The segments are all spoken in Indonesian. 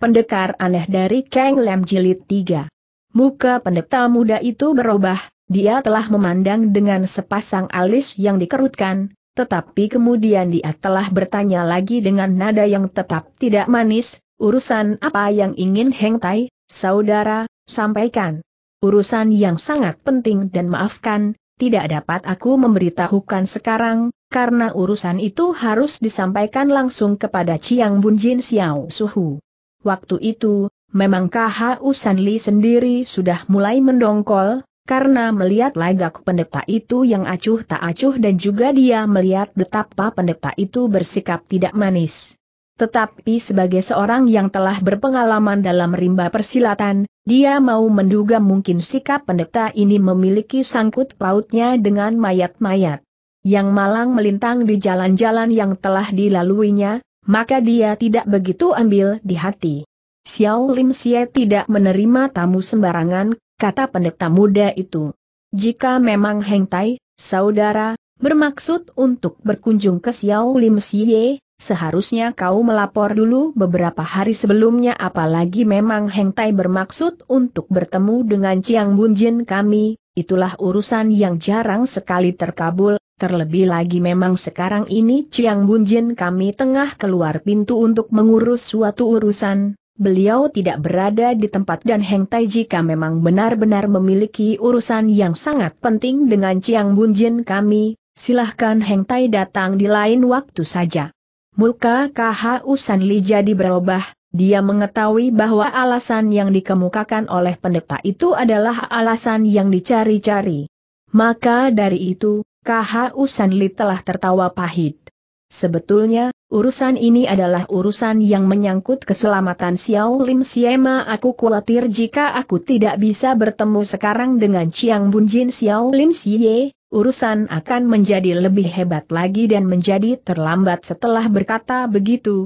Pendekar aneh dari Kang Lem Jilid 3. Muka pendeta muda itu berubah, dia telah memandang dengan sepasang alis yang dikerutkan, tetapi kemudian dia telah bertanya lagi dengan nada yang tetap tidak manis, urusan apa yang ingin Heng Tai, saudara, sampaikan. Urusan yang sangat penting dan maafkan, tidak dapat aku memberitahukan sekarang, karena urusan itu harus disampaikan langsung kepada Chiang Jin Xiao Suhu waktu itu, memang KHU Sanli sendiri sudah mulai mendongkol, karena melihat lagak pendeta itu yang acuh tak acuh dan juga dia melihat betapa pendeta itu bersikap tidak manis. Tetapi sebagai seorang yang telah berpengalaman dalam rimba persilatan, dia mau menduga mungkin sikap pendeta ini memiliki sangkut pautnya dengan mayat-mayat yang malang melintang di jalan-jalan yang telah dilaluinya, maka dia tidak begitu ambil di hati. Xiao Lim Sia tidak menerima tamu sembarangan, kata pendeta muda itu. Jika memang Heng Tai, saudara, bermaksud untuk berkunjung ke Xiao Lim Sia, seharusnya kau melapor dulu beberapa hari sebelumnya apalagi memang Heng Tai bermaksud untuk bertemu dengan Chiang Bunjin kami, itulah urusan yang jarang sekali terkabul, Terlebih lagi memang sekarang ini Chiang Bunjin kami tengah keluar pintu untuk mengurus suatu urusan, beliau tidak berada di tempat dan Heng Tai jika memang benar-benar memiliki urusan yang sangat penting dengan Chiang Bunjin kami, silahkan Heng Tai datang di lain waktu saja. Muka KH Usan Li jadi berubah, dia mengetahui bahwa alasan yang dikemukakan oleh pendeta itu adalah alasan yang dicari-cari. Maka dari itu, Usan Li telah tertawa pahit. Sebetulnya, urusan ini adalah urusan yang menyangkut keselamatan Xiao Lim Siema. Aku khawatir jika aku tidak bisa bertemu sekarang dengan Chiang Bunjin Xiao Lim Siye, urusan akan menjadi lebih hebat lagi dan menjadi terlambat setelah berkata begitu,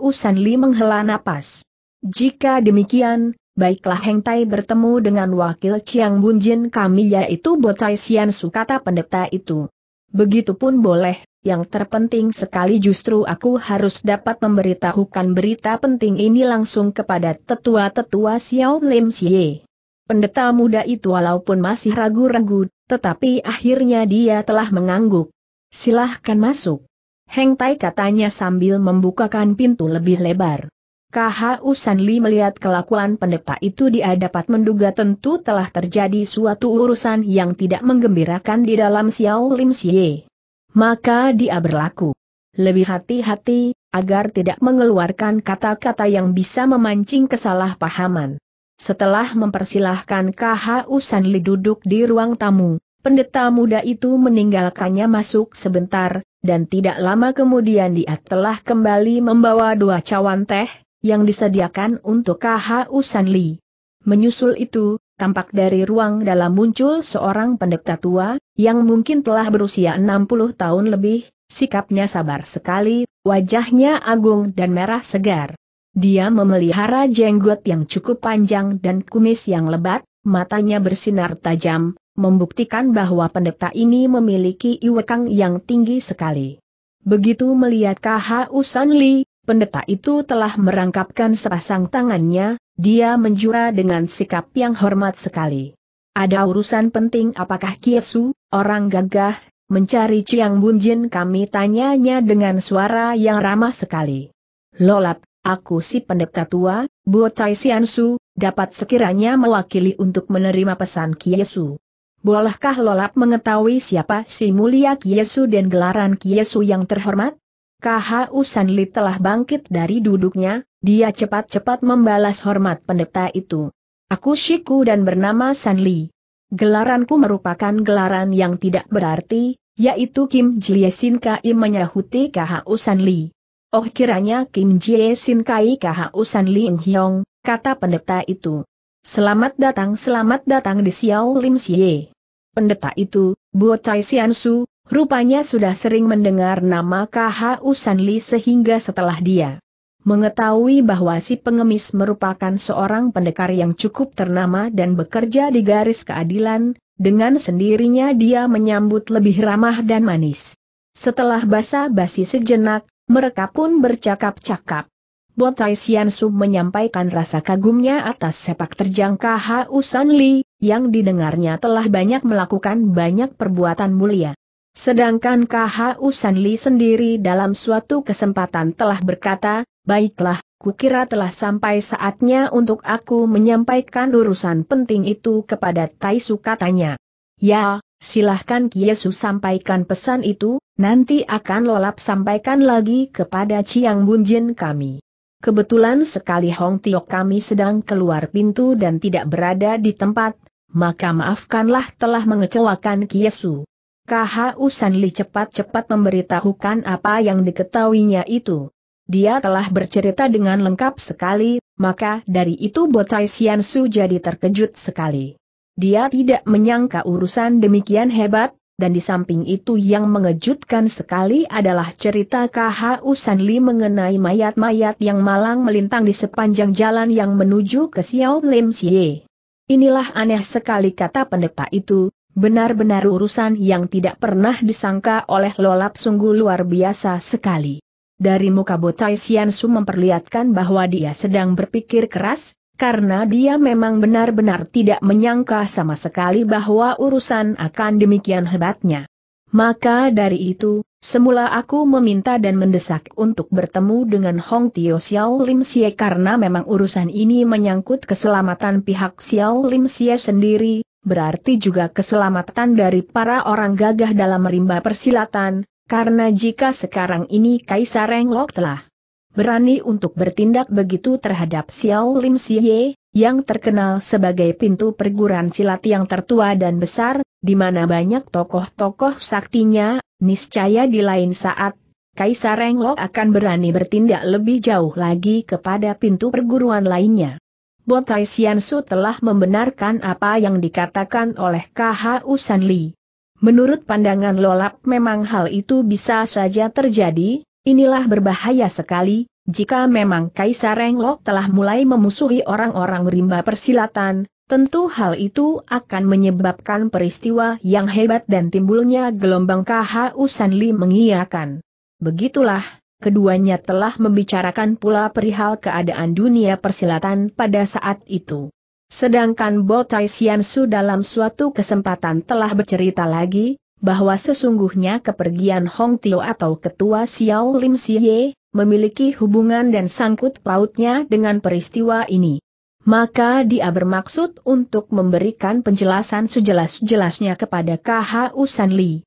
Usan Li menghela napas. Jika demikian, Baiklah Heng Tai bertemu dengan wakil Chiang Jin kami yaitu Chai Sian Su kata pendeta itu. Begitupun boleh, yang terpenting sekali justru aku harus dapat memberitahukan berita penting ini langsung kepada tetua-tetua Xiao Lim Xie. Pendeta muda itu walaupun masih ragu-ragu, tetapi akhirnya dia telah mengangguk. Silahkan masuk. Heng Tai katanya sambil membukakan pintu lebih lebar. Usan Usanli melihat kelakuan pendeta itu dia dapat menduga tentu telah terjadi suatu urusan yang tidak menggembirakan di dalam Xiao Lim Xie. Maka dia berlaku lebih hati-hati, agar tidak mengeluarkan kata-kata yang bisa memancing kesalahpahaman. Setelah mempersilahkan Usan Usanli duduk di ruang tamu, pendeta muda itu meninggalkannya masuk sebentar, dan tidak lama kemudian dia telah kembali membawa dua cawan teh, yang disediakan untuk KHU San Li. Menyusul itu, tampak dari ruang dalam muncul seorang pendeta tua, yang mungkin telah berusia 60 tahun lebih, sikapnya sabar sekali, wajahnya agung dan merah segar. Dia memelihara jenggot yang cukup panjang dan kumis yang lebat, matanya bersinar tajam, membuktikan bahwa pendeta ini memiliki iwekang yang tinggi sekali. Begitu melihat KH Usanli. Li, pendeta itu telah merangkapkan sepasang tangannya, dia menjura dengan sikap yang hormat sekali. Ada urusan penting apakah Kiesu, orang gagah, mencari Ciang Bunjin kami tanyanya dengan suara yang ramah sekali. Lolap, aku si pendeta tua, Botai Siansu, dapat sekiranya mewakili untuk menerima pesan Kiesu. Bolehkah Lolap mengetahui siapa si mulia Kiesu dan gelaran Kiesu yang terhormat? KHU Sanli telah bangkit dari duduknya, dia cepat-cepat membalas hormat pendeta itu. Aku Shiku dan bernama Sanli. Gelaranku merupakan gelaran yang tidak berarti, yaitu Kim Jie Sin Kai menyahuti KHU Sanli. Oh kiranya Kim Jie Sin Kai KHU Sanli Hyong, kata pendeta itu. Selamat datang selamat datang di Xiao Lim Xie. Pendeta itu, buat Tai Sian Su, Rupanya sudah sering mendengar nama KHU Sanli sehingga setelah dia mengetahui bahwa si pengemis merupakan seorang pendekar yang cukup ternama dan bekerja di garis keadilan, dengan sendirinya dia menyambut lebih ramah dan manis. Setelah basa-basi sejenak, mereka pun bercakap-cakap. Botai Siansu menyampaikan rasa kagumnya atas sepak terjang KHU Sanli, yang didengarnya telah banyak melakukan banyak perbuatan mulia. Sedangkan KHU Sanli sendiri dalam suatu kesempatan telah berkata, baiklah, kukira telah sampai saatnya untuk aku menyampaikan urusan penting itu kepada Taisu katanya. Ya, silahkan Kiesu sampaikan pesan itu, nanti akan lolap sampaikan lagi kepada Chiang Bunjin kami. Kebetulan sekali Hong Tio kami sedang keluar pintu dan tidak berada di tempat, maka maafkanlah telah mengecewakan Kiesu. KHU Usanli cepat-cepat memberitahukan apa yang diketahuinya itu. Dia telah bercerita dengan lengkap sekali, maka dari itu Bocai Su jadi terkejut sekali. Dia tidak menyangka urusan demikian hebat, dan di samping itu yang mengejutkan sekali adalah cerita KHU Usanli mengenai mayat-mayat yang malang melintang di sepanjang jalan yang menuju ke Xiao Lim Xie. Inilah aneh sekali kata pendeta itu, Benar-benar urusan yang tidak pernah disangka oleh Lolap sungguh luar biasa sekali. Dari muka botai Su memperlihatkan bahwa dia sedang berpikir keras, karena dia memang benar-benar tidak menyangka sama sekali bahwa urusan akan demikian hebatnya. Maka dari itu, semula aku meminta dan mendesak untuk bertemu dengan Hong Tio Xiao Lim Xie karena memang urusan ini menyangkut keselamatan pihak Xiao Lim Xie sendiri, berarti juga keselamatan dari para orang gagah dalam merimba persilatan, karena jika sekarang ini Kaisar Renglok telah berani untuk bertindak begitu terhadap Xiao Lim Siye, yang terkenal sebagai pintu perguruan silat yang tertua dan besar, di mana banyak tokoh-tokoh saktinya, niscaya di lain saat, Kaisar Renglok akan berani bertindak lebih jauh lagi kepada pintu perguruan lainnya. Bo Tai Su telah membenarkan apa yang dikatakan oleh K.H. Usanli. Li. Menurut pandangan Lolap memang hal itu bisa saja terjadi, inilah berbahaya sekali, jika memang Kaisar Renglok telah mulai memusuhi orang-orang rimba persilatan, tentu hal itu akan menyebabkan peristiwa yang hebat dan timbulnya gelombang Usan Usanli mengiakan. Begitulah, keduanya telah membicarakan pula perihal keadaan dunia persilatan pada saat itu. Sedangkan Bo Tai dalam suatu kesempatan telah bercerita lagi, bahwa sesungguhnya kepergian Hong Tio atau ketua Xiao Lim Siye, memiliki hubungan dan sangkut pautnya dengan peristiwa ini. Maka dia bermaksud untuk memberikan penjelasan sejelas-jelasnya kepada KHU San Li.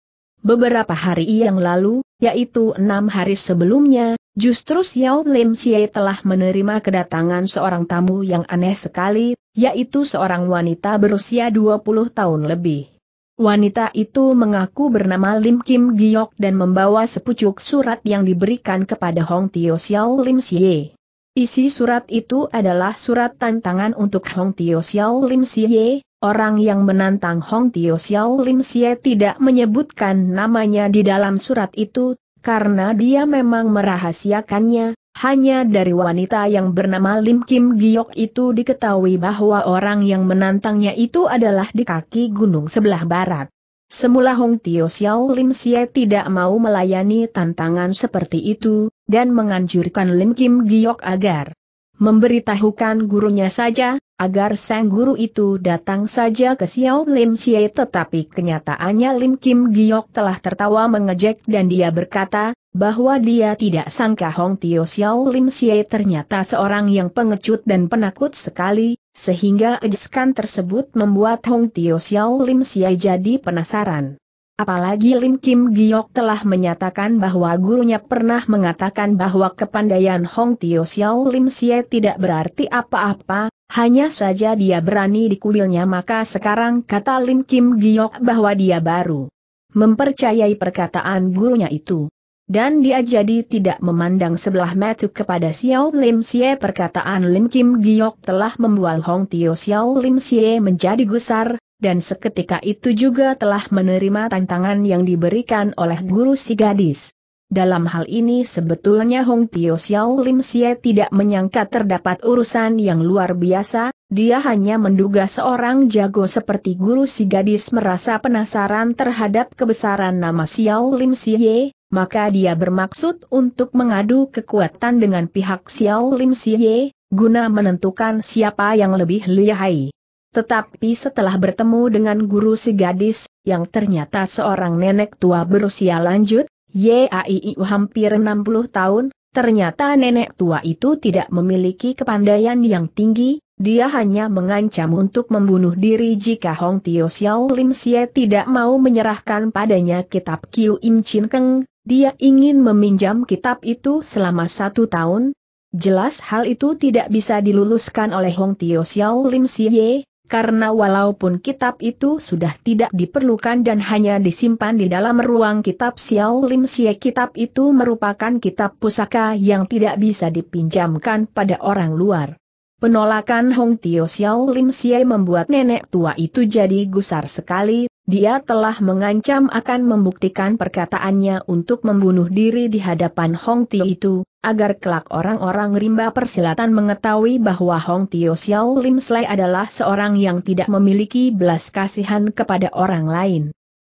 Beberapa hari yang lalu, yaitu enam hari sebelumnya, justru Xiao Lim Xie telah menerima kedatangan seorang tamu yang aneh sekali, yaitu seorang wanita berusia 20 tahun lebih. Wanita itu mengaku bernama Lim Kim Giok dan membawa sepucuk surat yang diberikan kepada Hong Tio Xiao Lim Xie. Isi surat itu adalah surat tantangan untuk Hong Tio Xiao Lim Xie, Orang yang menantang Hong Tio Xiao Lim Xie tidak menyebutkan namanya di dalam surat itu, karena dia memang merahasiakannya, hanya dari wanita yang bernama Lim Kim Giok itu diketahui bahwa orang yang menantangnya itu adalah di kaki gunung sebelah barat. Semula Hong Tio Xiao Lim Xie tidak mau melayani tantangan seperti itu, dan menganjurkan Lim Kim Giok agar memberitahukan gurunya saja, agar sang guru itu datang saja ke Xiao Lim Xie tetapi kenyataannya Lim Kim Giok telah tertawa mengejek dan dia berkata, bahwa dia tidak sangka Hong Tio Xiao Lim Xie ternyata seorang yang pengecut dan penakut sekali, sehingga ejekan tersebut membuat Hong Tio Xiao Lim Xie jadi penasaran. Apalagi Lim Kim Giok telah menyatakan bahwa gurunya pernah mengatakan bahwa kepandaian Hong Tio Xiao Lim Xie tidak berarti apa-apa, hanya saja dia berani di kuilnya maka sekarang kata Lim Kim Giok bahwa dia baru mempercayai perkataan gurunya itu. Dan dia jadi tidak memandang sebelah mata kepada Xiao Lim Xie perkataan Lim Kim Giok telah membual Hong Tio Xiao Lim Xie menjadi gusar, dan seketika itu juga telah menerima tantangan yang diberikan oleh guru si gadis. Dalam hal ini sebetulnya Hong Tio Xiao Lim Xie tidak menyangka terdapat urusan yang luar biasa, dia hanya menduga seorang jago seperti guru si gadis merasa penasaran terhadap kebesaran nama Xiao Lim Xie, maka dia bermaksud untuk mengadu kekuatan dengan pihak Xiao Lim Xie, guna menentukan siapa yang lebih lihai. Tetapi setelah bertemu dengan guru si gadis, yang ternyata seorang nenek tua berusia lanjut, Yaii hampir 60 tahun, ternyata nenek tua itu tidak memiliki kepandaian yang tinggi, dia hanya mengancam untuk membunuh diri jika Hong Tio Xiao Lim Sia tidak mau menyerahkan padanya kitab Kiu Im Chin Keng, dia ingin meminjam kitab itu selama satu tahun, Jelas hal itu tidak bisa diluluskan oleh Hong Tio Xiao Lim Sia karena walaupun kitab itu sudah tidak diperlukan dan hanya disimpan di dalam ruang kitab Xiao Lim Xie kitab itu merupakan kitab pusaka yang tidak bisa dipinjamkan pada orang luar. Penolakan Hong Tio Xiao Lim Xie membuat nenek tua itu jadi gusar sekali, dia telah mengancam akan membuktikan perkataannya untuk membunuh diri di hadapan Hong Tio itu, agar kelak orang-orang rimba persilatan mengetahui bahwa Hong Tio Xiao Lim Slai adalah seorang yang tidak memiliki belas kasihan kepada orang lain.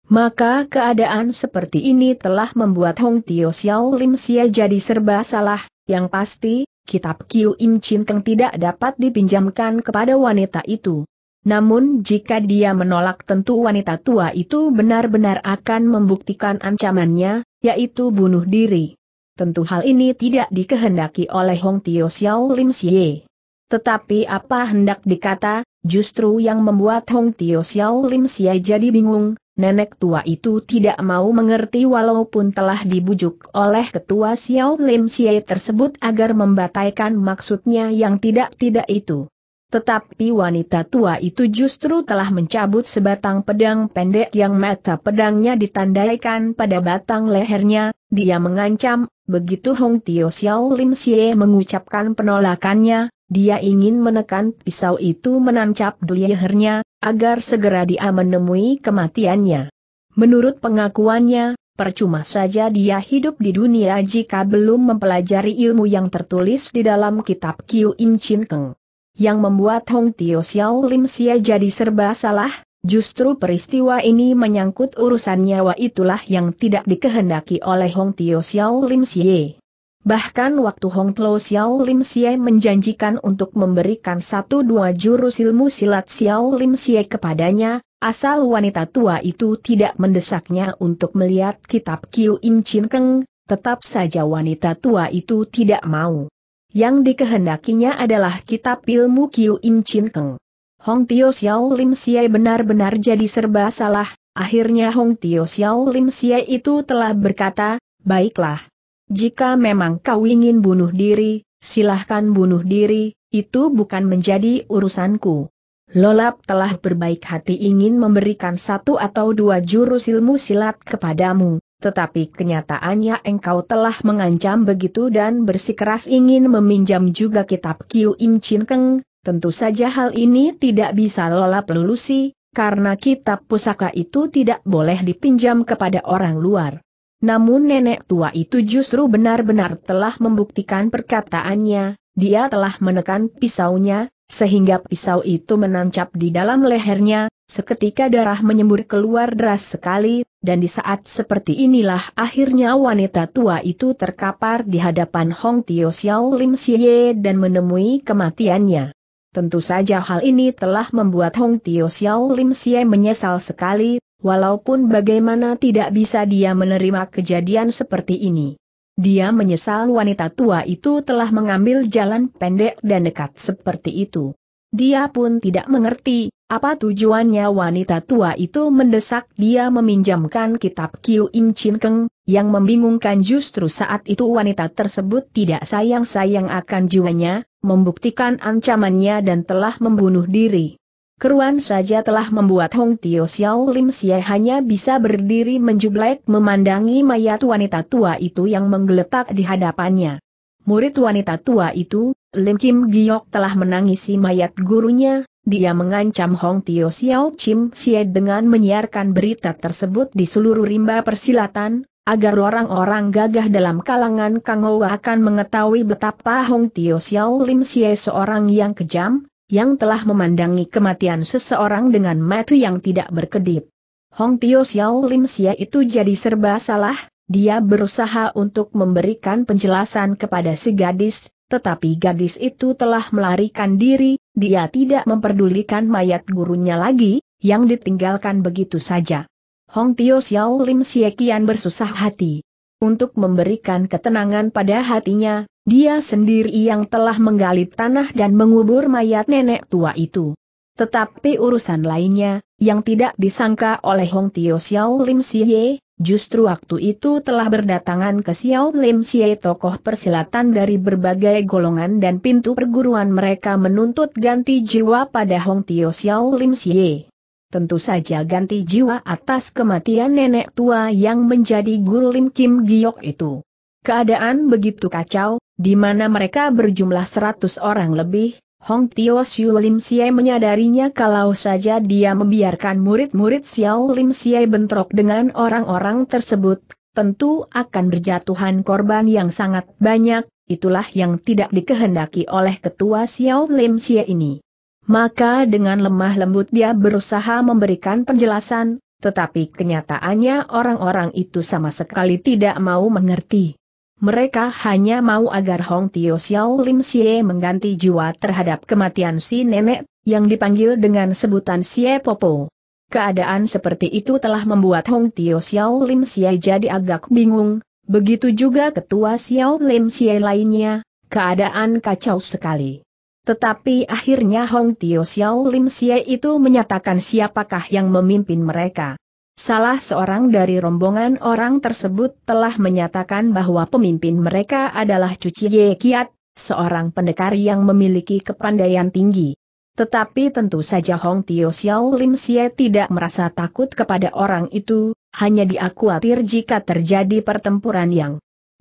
Maka keadaan seperti ini telah membuat Hong Tio Xiao Lim Sia jadi serba salah, yang pasti, kitab Kiu Im Chin Keng tidak dapat dipinjamkan kepada wanita itu. Namun jika dia menolak tentu wanita tua itu benar-benar akan membuktikan ancamannya, yaitu bunuh diri. Tentu hal ini tidak dikehendaki oleh Hong Tio Xiao Lim Xie. Tetapi apa hendak dikata, justru yang membuat Hong Tio Xiao Lim Xie jadi bingung, nenek tua itu tidak mau mengerti walaupun telah dibujuk oleh ketua Xiao Lim Xie tersebut agar membataikan maksudnya yang tidak-tidak itu. Tetapi wanita tua itu justru telah mencabut sebatang pedang pendek yang mata pedangnya ditandaikan pada batang lehernya, dia mengancam, begitu Hong Tio Xiao Lim Xie mengucapkan penolakannya, dia ingin menekan pisau itu menancap di lehernya, agar segera dia menemui kematiannya. Menurut pengakuannya, percuma saja dia hidup di dunia jika belum mempelajari ilmu yang tertulis di dalam kitab Kiu Im Chin Keng yang membuat Hong Tio Xiao Lim Sia jadi serba salah, justru peristiwa ini menyangkut urusan nyawa itulah yang tidak dikehendaki oleh Hong Tio Xiao Lim Sia. Bahkan waktu Hong Tio Xiao Lim Sia menjanjikan untuk memberikan satu dua jurus ilmu silat Xiao Lim Sia kepadanya, asal wanita tua itu tidak mendesaknya untuk melihat kitab Kiu Im Chin Keng, tetap saja wanita tua itu tidak mau. Yang dikehendakinya adalah kitab ilmu Kiu Im Chin Keng. Hong Tio Xiao Lim Siai benar-benar jadi serba salah, akhirnya Hong Tio Xiao Lim Siai itu telah berkata, baiklah. Jika memang kau ingin bunuh diri, silahkan bunuh diri, itu bukan menjadi urusanku. Lolap telah berbaik hati ingin memberikan satu atau dua jurus ilmu silat kepadamu, tetapi kenyataannya engkau telah mengancam begitu dan bersikeras ingin meminjam juga kitab Kiu Im Chin Keng, tentu saja hal ini tidak bisa lola pelusi, karena kitab pusaka itu tidak boleh dipinjam kepada orang luar. Namun nenek tua itu justru benar-benar telah membuktikan perkataannya, dia telah menekan pisaunya, sehingga pisau itu menancap di dalam lehernya, seketika darah menyembur keluar deras sekali, dan di saat seperti inilah akhirnya wanita tua itu terkapar di hadapan Hong Tio Xiao Lim Xie dan menemui kematiannya. Tentu saja hal ini telah membuat Hong Tio Xiao Lim Xie menyesal sekali, walaupun bagaimana tidak bisa dia menerima kejadian seperti ini. Dia menyesal wanita tua itu telah mengambil jalan pendek dan dekat seperti itu. Dia pun tidak mengerti, apa tujuannya wanita tua itu mendesak dia meminjamkan kitab Kiu Im Chin Keng, yang membingungkan justru saat itu wanita tersebut tidak sayang-sayang akan jiwanya, membuktikan ancamannya dan telah membunuh diri. Keruan saja telah membuat Hong Tio Xiao Lim Sia hanya bisa berdiri menjublek memandangi mayat wanita tua itu yang menggeletak di hadapannya. Murid wanita tua itu, Lim Kim Giok telah menangisi mayat gurunya, dia mengancam Hong Tio Xiao Chim Sia dengan menyiarkan berita tersebut di seluruh rimba persilatan, agar orang-orang gagah dalam kalangan Kang Ho akan mengetahui betapa Hong Tio Xiao Lim Sia seorang yang kejam, yang telah memandangi kematian seseorang dengan mata yang tidak berkedip. Hong Tio Xiao Lim Sia itu jadi serba salah, dia berusaha untuk memberikan penjelasan kepada si gadis, tetapi gadis itu telah melarikan diri, dia tidak memperdulikan mayat gurunya lagi, yang ditinggalkan begitu saja. Hong Tio Xiao Lim Sia kian bersusah hati. Untuk memberikan ketenangan pada hatinya, dia sendiri yang telah menggali tanah dan mengubur mayat nenek tua itu. Tetapi urusan lainnya, yang tidak disangka oleh Hong Tio Xiao Lim Siye, Justru waktu itu telah berdatangan ke Xiao Lim Siye tokoh persilatan dari berbagai golongan dan pintu perguruan mereka menuntut ganti jiwa pada Hong Tio Xiao Lim Siye. Tentu saja ganti jiwa atas kematian nenek tua yang menjadi guru Lim Kim Giok itu. Keadaan begitu kacau, di mana mereka berjumlah 100 orang lebih, Hong Tio Siu Lim Siai menyadarinya kalau saja dia membiarkan murid-murid Xiao Lim Siai bentrok dengan orang-orang tersebut, tentu akan berjatuhan korban yang sangat banyak, itulah yang tidak dikehendaki oleh ketua Xiao Lim Siai ini. Maka dengan lemah lembut dia berusaha memberikan penjelasan, tetapi kenyataannya orang-orang itu sama sekali tidak mau mengerti. Mereka hanya mau agar Hong Tio Xiao Lim Xie mengganti jiwa terhadap kematian si nenek, yang dipanggil dengan sebutan Xie Popo. Keadaan seperti itu telah membuat Hong Tio Xiao Lim Xie jadi agak bingung, begitu juga ketua Xiao Lim Xie lainnya, keadaan kacau sekali. Tetapi akhirnya Hong Tio Xiao Lim Xie itu menyatakan siapakah yang memimpin mereka. Salah seorang dari rombongan orang tersebut telah menyatakan bahwa pemimpin mereka adalah Cuci Ye Kiat, seorang pendekar yang memiliki kepandaian tinggi. Tetapi tentu saja Hong Tio Xiao Lim Xie tidak merasa takut kepada orang itu, hanya diakui jika terjadi pertempuran yang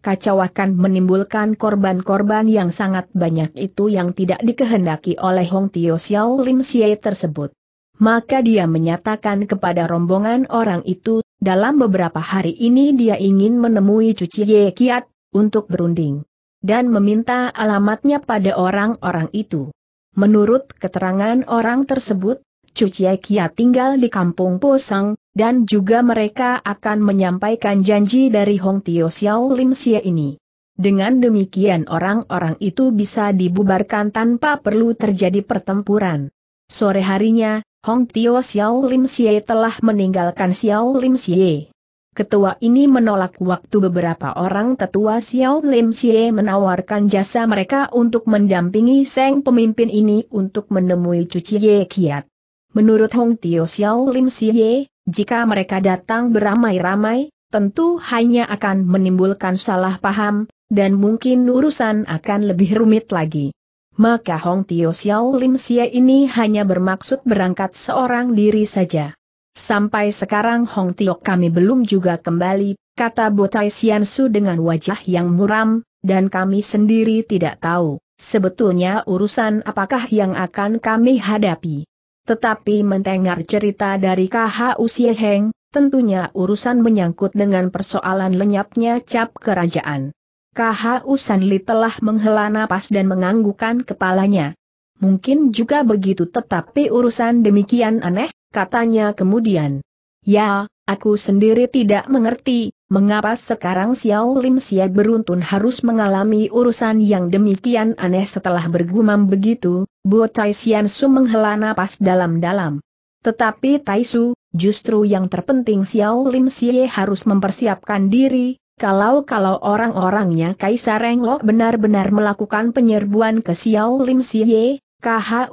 kacau akan menimbulkan korban-korban yang sangat banyak itu yang tidak dikehendaki oleh Hong Tio Xiao Lim Xie tersebut maka dia menyatakan kepada rombongan orang itu, dalam beberapa hari ini dia ingin menemui Cuci Ye Kiat, untuk berunding. Dan meminta alamatnya pada orang-orang itu. Menurut keterangan orang tersebut, Cuci Ye Kiat tinggal di kampung Posang, dan juga mereka akan menyampaikan janji dari Hong Tio Xiao Lim Xie ini. Dengan demikian orang-orang itu bisa dibubarkan tanpa perlu terjadi pertempuran. Sore harinya, Hong Tio Xiao Lim Xie telah meninggalkan Xiao Lim Xie. Ketua ini menolak waktu beberapa orang tetua Xiao Lim Xie menawarkan jasa mereka untuk mendampingi Seng pemimpin ini untuk menemui Cuci Ye Kiat. Menurut Hong Tio Xiao Lim Xie, jika mereka datang beramai-ramai, tentu hanya akan menimbulkan salah paham, dan mungkin urusan akan lebih rumit lagi maka Hong Tio Xiao Lim Xie ini hanya bermaksud berangkat seorang diri saja. Sampai sekarang Hong Tio kami belum juga kembali, kata Botai Xiansu dengan wajah yang muram, dan kami sendiri tidak tahu, sebetulnya urusan apakah yang akan kami hadapi. Tetapi mendengar cerita dari KH Usie Heng, tentunya urusan menyangkut dengan persoalan lenyapnya cap kerajaan. KHU Sanli telah menghela napas dan menganggukan kepalanya. Mungkin juga begitu tetapi urusan demikian aneh, katanya kemudian. Ya, aku sendiri tidak mengerti, mengapa sekarang Xiao Lim Xia beruntun harus mengalami urusan yang demikian aneh setelah bergumam begitu, Bo Tai Xian Su menghela napas dalam-dalam. Tetapi Tai Su, justru yang terpenting Xiao Lim Xie harus mempersiapkan diri, kalau-kalau orang-orangnya Kaisar Renglok benar-benar melakukan penyerbuan ke Xiao Lim Siye,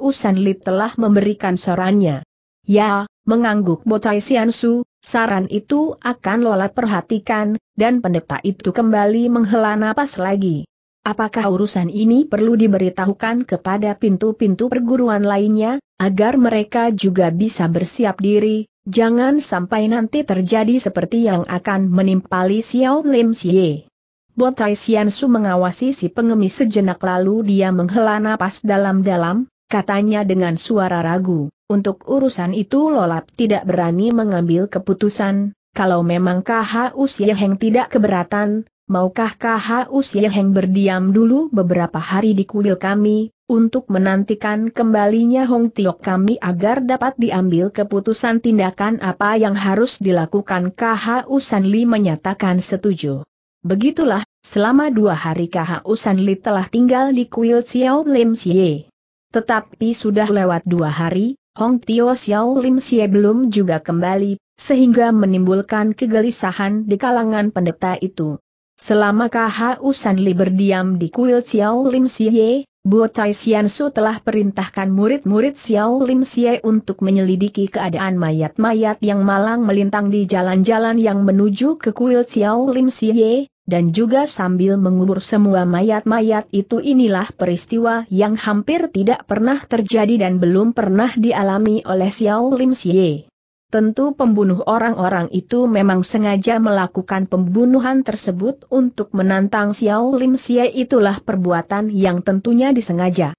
Usan Li telah memberikan sarannya. Ya, mengangguk Botai Xiansu, saran itu akan Lola perhatikan, dan pendeta itu kembali menghela napas lagi. Apakah urusan ini perlu diberitahukan kepada pintu-pintu perguruan lainnya, agar mereka juga bisa bersiap diri, Jangan sampai nanti terjadi seperti yang akan menimpa Li Xiao Lim Xie. Botai Su mengawasi si pengemis sejenak lalu dia menghela napas dalam-dalam, katanya dengan suara ragu, untuk urusan itu Lolap tidak berani mengambil keputusan, kalau memang KHU Sieheng tidak keberatan, maukah KHU Sieheng berdiam dulu beberapa hari di kuil kami, untuk menantikan kembalinya Hong Tiok kami agar dapat diambil keputusan tindakan apa yang harus dilakukan Usan Usanli menyatakan setuju. Begitulah, selama dua hari Usan Usanli telah tinggal di kuil Xiao Lim Xie. Tetapi sudah lewat dua hari, Hong Tio Xiao Lim Xie belum juga kembali, sehingga menimbulkan kegelisahan di kalangan pendeta itu. Selama Usan Usanli berdiam di kuil Xiao Lim Xie, Buat Tai Su telah perintahkan murid-murid Xiao Lim Xie untuk menyelidiki keadaan mayat-mayat yang malang melintang di jalan-jalan yang menuju ke kuil Xiao Lim Xie, dan juga sambil mengubur semua mayat-mayat itu inilah peristiwa yang hampir tidak pernah terjadi dan belum pernah dialami oleh Xiao Lim Xie. Tentu pembunuh orang-orang itu memang sengaja melakukan pembunuhan tersebut untuk menantang Xiao Lim Xie itulah perbuatan yang tentunya disengaja.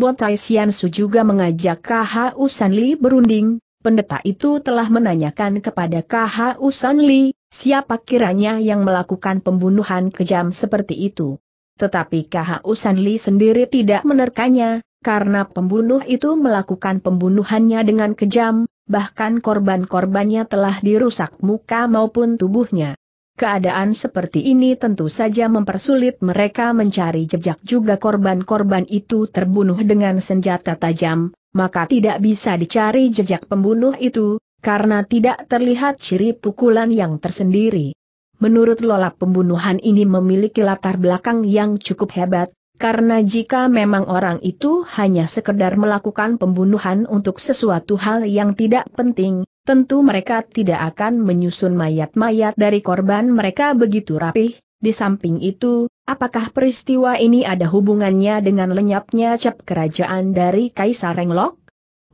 Botai Sian Su juga mengajak KHU Usanli berunding, pendeta itu telah menanyakan kepada KHU Usanli siapa kiranya yang melakukan pembunuhan kejam seperti itu. Tetapi KHU Usanli sendiri tidak menerkanya, karena pembunuh itu melakukan pembunuhannya dengan kejam, bahkan korban-korbannya telah dirusak muka maupun tubuhnya. Keadaan seperti ini tentu saja mempersulit mereka mencari jejak juga korban-korban itu terbunuh dengan senjata tajam, maka tidak bisa dicari jejak pembunuh itu, karena tidak terlihat ciri pukulan yang tersendiri. Menurut Lola pembunuhan ini memiliki latar belakang yang cukup hebat, karena jika memang orang itu hanya sekedar melakukan pembunuhan untuk sesuatu hal yang tidak penting, tentu mereka tidak akan menyusun mayat-mayat dari korban mereka begitu rapih. Di samping itu, apakah peristiwa ini ada hubungannya dengan lenyapnya cap kerajaan dari Kaisar Renglok?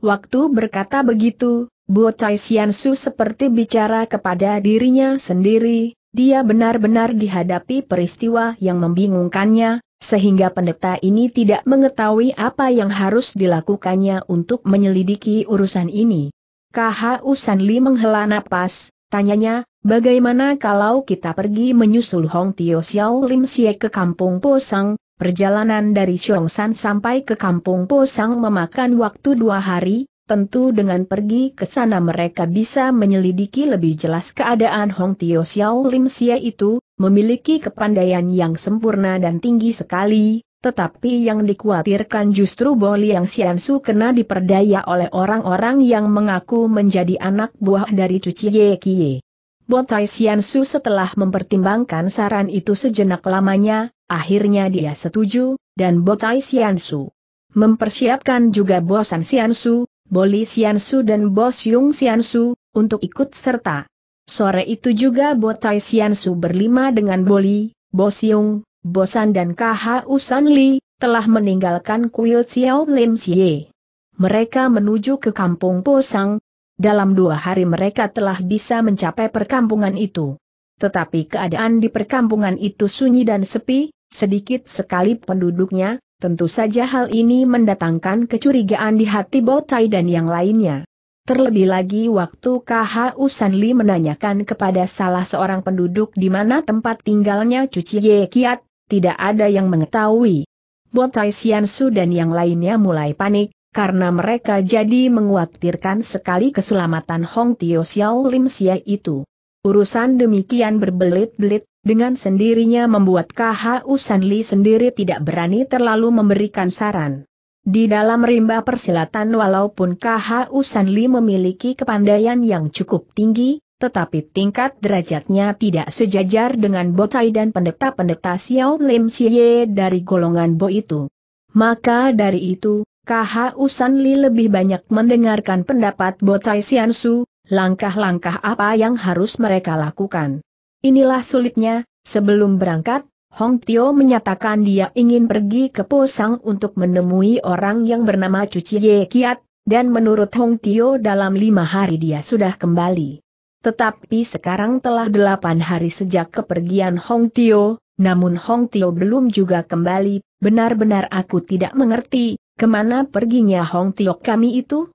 Waktu berkata begitu, Bo Sian Su seperti bicara kepada dirinya sendiri, dia benar-benar dihadapi peristiwa yang membingungkannya, sehingga pendeta ini tidak mengetahui apa yang harus dilakukannya untuk menyelidiki urusan ini. KHU Usanli menghela napas, tanyanya, bagaimana kalau kita pergi menyusul Hong Tio Xiao Lim Sie ke kampung Posang, perjalanan dari San sampai ke kampung Posang memakan waktu dua hari, Tentu dengan pergi ke sana mereka bisa menyelidiki lebih jelas keadaan Hong Tio Xiao Lim Xie itu, memiliki kepandaian yang sempurna dan tinggi sekali, tetapi yang dikhawatirkan justru Bo Liang Xiansu kena diperdaya oleh orang-orang yang mengaku menjadi anak buah dari Cuci Ye Kie. Bo Tai Xiansu setelah mempertimbangkan saran itu sejenak lamanya, akhirnya dia setuju, dan Bo Tai Xiansu mempersiapkan juga bosan Xiansu, Boli Xiansu dan Bos Yung Xiansu, untuk ikut serta. Sore itu juga Botai Xiansu berlima dengan Boli, Bos Yung, Bosan dan KHU San telah meninggalkan kuil Xiao Lim Xie. Mereka menuju ke kampung Posang. Dalam dua hari mereka telah bisa mencapai perkampungan itu. Tetapi keadaan di perkampungan itu sunyi dan sepi, sedikit sekali penduduknya, Tentu saja hal ini mendatangkan kecurigaan di hati Botai dan yang lainnya. Terlebih lagi waktu KH Usanli menanyakan kepada salah seorang penduduk di mana tempat tinggalnya Cuci Ye Kiat, tidak ada yang mengetahui. Botai Siansu dan yang lainnya mulai panik, karena mereka jadi menguatirkan sekali keselamatan Hong Tio Xiao Lim Sia itu. Urusan demikian berbelit-belit, dengan sendirinya membuat KHU Sanli sendiri tidak berani terlalu memberikan saran. Di dalam rimba persilatan walaupun KHU Sanli memiliki kepandaian yang cukup tinggi, tetapi tingkat derajatnya tidak sejajar dengan Botai dan pendeta-pendeta Xiao Lim Xie dari golongan Bo itu. Maka dari itu, KH Usan lebih banyak mendengarkan pendapat Botai Xiansu, langkah-langkah apa yang harus mereka lakukan. Inilah sulitnya, sebelum berangkat, Hong Tio menyatakan dia ingin pergi ke Posang untuk menemui orang yang bernama Cuci Ye Kiat, dan menurut Hong Tio dalam lima hari dia sudah kembali. Tetapi sekarang telah delapan hari sejak kepergian Hong Tio, namun Hong Tio belum juga kembali, benar-benar aku tidak mengerti, kemana perginya Hong Tio kami itu?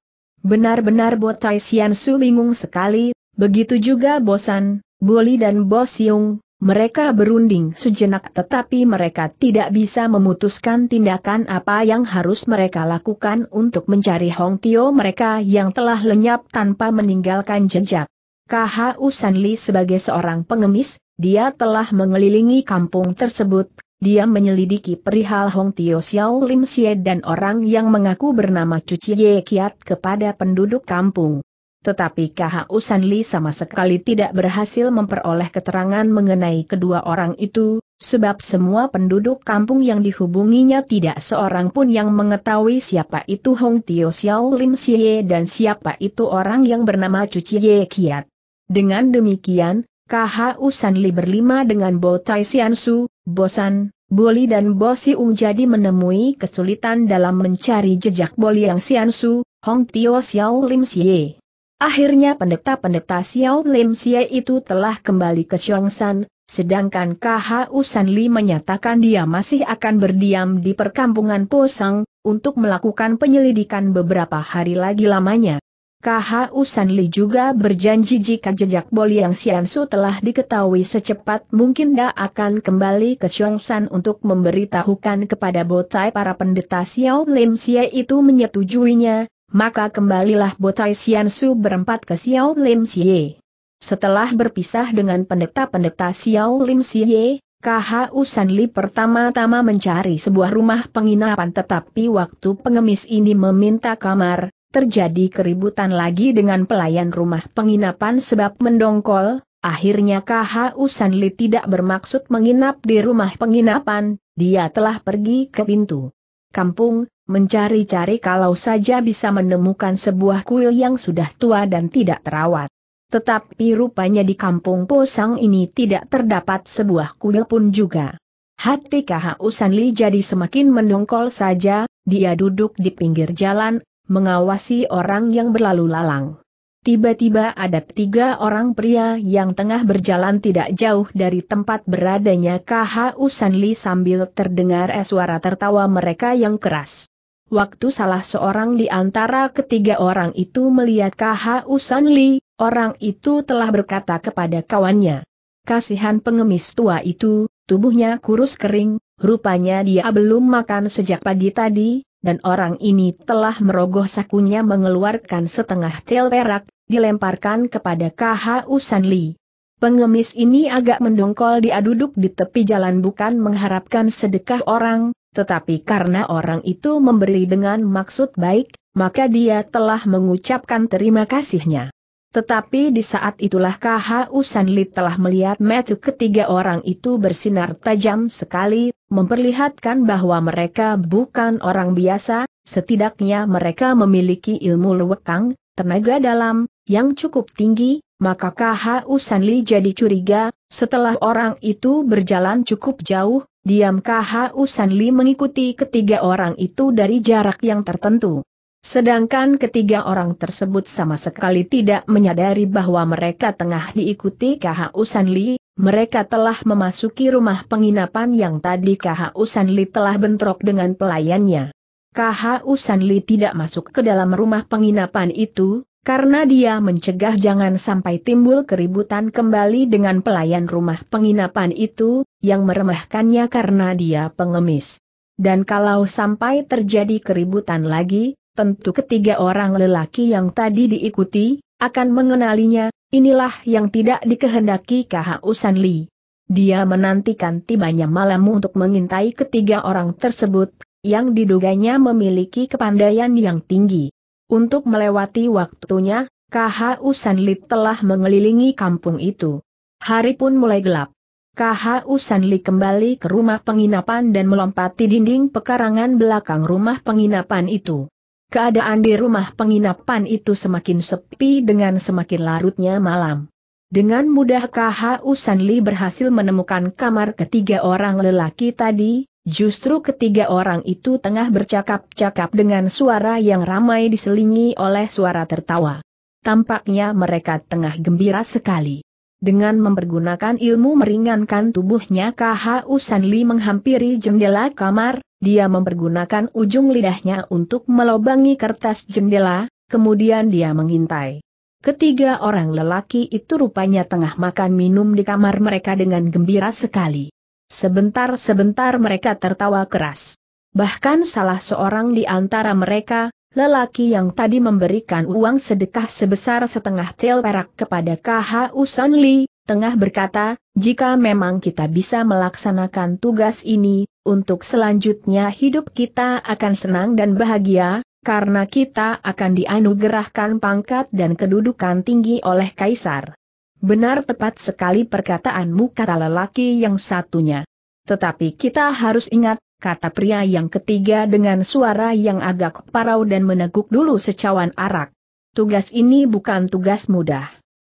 Benar-benar Botai su bingung sekali, begitu juga Bosan, Boli dan bos yung, mereka berunding sejenak tetapi mereka tidak bisa memutuskan tindakan apa yang harus mereka lakukan untuk mencari Hong Tio mereka yang telah lenyap tanpa meninggalkan jejak. KH Usanli sebagai seorang pengemis, dia telah mengelilingi kampung tersebut, dia menyelidiki perihal Hong Tio Xiao Lim Xie dan orang yang mengaku bernama Cuci Ye Kiat kepada penduduk kampung. Tetapi Kha San Li sama sekali tidak berhasil memperoleh keterangan mengenai kedua orang itu, sebab semua penduduk kampung yang dihubunginya tidak seorang pun yang mengetahui siapa itu Hong Tio Xiao Lim Xie dan siapa itu orang yang bernama Cuci Ye Kiat. Dengan demikian, Usan Usanli berlima dengan Bo Tai Siansu, Bosan, Boli dan Bo Ung jadi menemui kesulitan dalam mencari jejak Boli yang Siansu, Hong Tio Xiao Lim Xie. Akhirnya pendeta-pendeta Xiao Lim Xie itu telah kembali ke Xiong San, sedangkan Usan Usanli menyatakan dia masih akan berdiam di perkampungan Posang, untuk melakukan penyelidikan beberapa hari lagi lamanya. KHU Usanli juga berjanji jika jejak Boliang Xiansu telah diketahui secepat mungkin dia akan kembali ke San untuk memberitahukan kepada Botai para pendeta Xiao Lim Xie itu menyetujuinya, maka kembalilah Botai Xiansu berempat ke Xiao Lim Xie. Setelah berpisah dengan pendeta-pendeta Xiao Lim Xie, KHU Li pertama-tama mencari sebuah rumah penginapan tetapi waktu pengemis ini meminta kamar, terjadi keributan lagi dengan pelayan rumah penginapan sebab mendongkol, akhirnya KH Usanli tidak bermaksud menginap di rumah penginapan, dia telah pergi ke pintu kampung, mencari-cari kalau saja bisa menemukan sebuah kuil yang sudah tua dan tidak terawat. Tetapi rupanya di kampung Posang ini tidak terdapat sebuah kuil pun juga. Hati KH Usanli jadi semakin mendongkol saja, dia duduk di pinggir jalan, mengawasi orang yang berlalu lalang. Tiba-tiba ada tiga orang pria yang tengah berjalan tidak jauh dari tempat beradanya KH Usanli sambil terdengar eh, suara tertawa mereka yang keras. Waktu salah seorang di antara ketiga orang itu melihat KH Usanli, orang itu telah berkata kepada kawannya. Kasihan pengemis tua itu, tubuhnya kurus kering, rupanya dia belum makan sejak pagi tadi, dan orang ini telah merogoh sakunya mengeluarkan setengah cel perak, dilemparkan kepada Usan Usanli. Pengemis ini agak mendongkol dia di tepi jalan bukan mengharapkan sedekah orang, tetapi karena orang itu memberi dengan maksud baik, maka dia telah mengucapkan terima kasihnya. Tetapi di saat itulah Usan Usanli telah melihat metu ketiga orang itu bersinar tajam sekali, memperlihatkan bahwa mereka bukan orang biasa, setidaknya mereka memiliki ilmu lewekang, tenaga dalam, yang cukup tinggi, maka KH Usanli jadi curiga, setelah orang itu berjalan cukup jauh, diam KH Usanli mengikuti ketiga orang itu dari jarak yang tertentu. Sedangkan ketiga orang tersebut sama sekali tidak menyadari bahwa mereka tengah diikuti KH Usanli, mereka telah memasuki rumah penginapan yang tadi KH Usanli telah bentrok dengan pelayannya. KH Usanli tidak masuk ke dalam rumah penginapan itu, karena dia mencegah jangan sampai timbul keributan kembali dengan pelayan rumah penginapan itu, yang meremehkannya karena dia pengemis. Dan kalau sampai terjadi keributan lagi, tentu ketiga orang lelaki yang tadi diikuti, akan mengenalinya, Inilah yang tidak dikehendaki kehausan Li. Dia menantikan tibanya malam untuk mengintai ketiga orang tersebut, yang diduganya memiliki kepandaian yang tinggi. Untuk melewati waktunya, KHU Li telah mengelilingi kampung itu. Hari pun mulai gelap. KHU Li kembali ke rumah penginapan dan melompati dinding pekarangan belakang rumah penginapan itu. Keadaan di rumah penginapan itu semakin sepi dengan semakin larutnya malam. Dengan mudah KH Usanli berhasil menemukan kamar ketiga orang lelaki tadi, justru ketiga orang itu tengah bercakap-cakap dengan suara yang ramai diselingi oleh suara tertawa. Tampaknya mereka tengah gembira sekali. Dengan mempergunakan ilmu meringankan tubuhnya KH Usanli menghampiri jendela kamar, dia mempergunakan ujung lidahnya untuk melobangi kertas jendela, kemudian dia mengintai. Ketiga orang lelaki itu rupanya tengah makan minum di kamar mereka dengan gembira sekali. Sebentar-sebentar mereka tertawa keras. Bahkan salah seorang di antara mereka, lelaki yang tadi memberikan uang sedekah sebesar setengah tel perak kepada KH Usanli, tengah berkata, jika memang kita bisa melaksanakan tugas ini, untuk selanjutnya hidup kita akan senang dan bahagia, karena kita akan dianugerahkan pangkat dan kedudukan tinggi oleh Kaisar. Benar tepat sekali perkataanmu kata lelaki yang satunya. Tetapi kita harus ingat, kata pria yang ketiga dengan suara yang agak parau dan meneguk dulu secawan arak. Tugas ini bukan tugas mudah.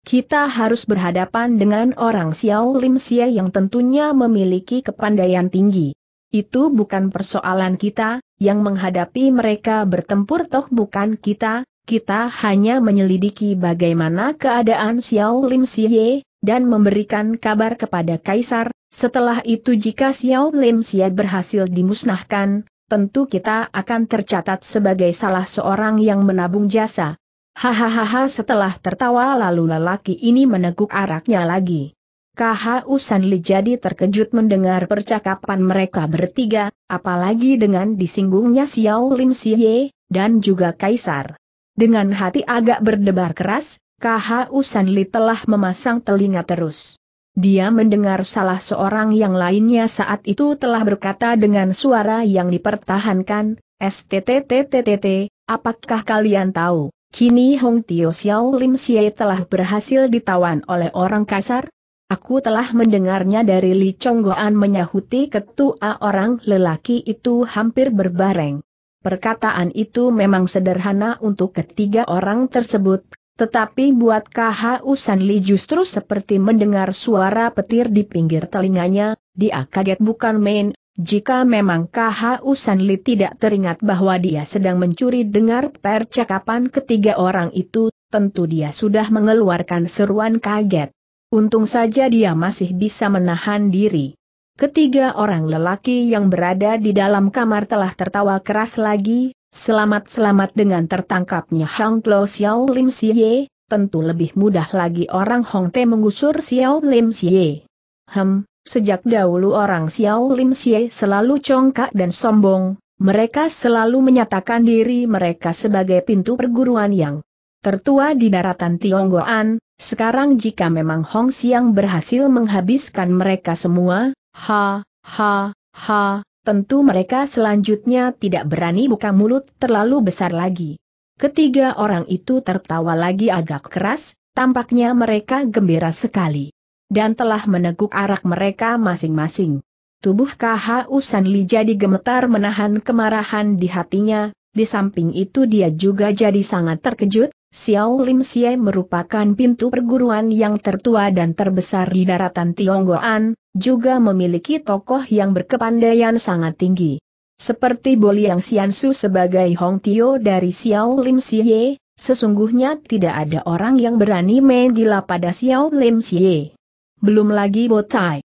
Kita harus berhadapan dengan orang Xiao Lim Xie yang tentunya memiliki kepandaian tinggi. Itu bukan persoalan kita, yang menghadapi mereka bertempur toh bukan kita, kita hanya menyelidiki bagaimana keadaan Xiao Lim Xie, dan memberikan kabar kepada Kaisar, setelah itu jika Xiao Lim Xie berhasil dimusnahkan, tentu kita akan tercatat sebagai salah seorang yang menabung jasa. Hahaha setelah tertawa lalu lelaki ini meneguk araknya lagi. KHU Sanli jadi terkejut mendengar percakapan mereka bertiga, apalagi dengan disinggungnya Xiao Lim Siye, dan juga Kaisar. Dengan hati agak berdebar keras, KHU Sanli telah memasang telinga terus. Dia mendengar salah seorang yang lainnya saat itu telah berkata dengan suara yang dipertahankan, STTTTTT, apakah kalian tahu, kini Hong Tio Xiao Lim Xie telah berhasil ditawan oleh orang kasar? Aku telah mendengarnya dari Li Chonggoan menyahuti ketua orang lelaki itu hampir berbareng. Perkataan itu memang sederhana untuk ketiga orang tersebut, tetapi buat KHU San Li justru seperti mendengar suara petir di pinggir telinganya, dia kaget bukan main, jika memang KHU San Li tidak teringat bahwa dia sedang mencuri dengar percakapan ketiga orang itu, tentu dia sudah mengeluarkan seruan kaget. Untung saja dia masih bisa menahan diri. Ketiga orang lelaki yang berada di dalam kamar telah tertawa keras lagi, selamat-selamat dengan tertangkapnya Hang Tlo Xiao Lim Xie, tentu lebih mudah lagi orang Hong Te mengusur Xiao Lim Xie. Hem, sejak dahulu orang Xiao Lim Xie selalu congkak dan sombong, mereka selalu menyatakan diri mereka sebagai pintu perguruan yang tertua di daratan Tionggoan, sekarang jika memang Hong Xiang berhasil menghabiskan mereka semua, ha, ha, ha, tentu mereka selanjutnya tidak berani buka mulut terlalu besar lagi. Ketiga orang itu tertawa lagi agak keras, tampaknya mereka gembira sekali. Dan telah meneguk arak mereka masing-masing. Tubuh Usan Li jadi gemetar menahan kemarahan di hatinya, di samping itu dia juga jadi sangat terkejut, Xiao Lim Xie merupakan pintu perguruan yang tertua dan terbesar di daratan Tionggoan, juga memiliki tokoh yang berkepandaian sangat tinggi. Seperti Boliang Liang Xiansu sebagai Hong Tio dari Xiao Lim Xie, sesungguhnya tidak ada orang yang berani main gila pada Xiao Lim Xie. Belum lagi Bo Bosan,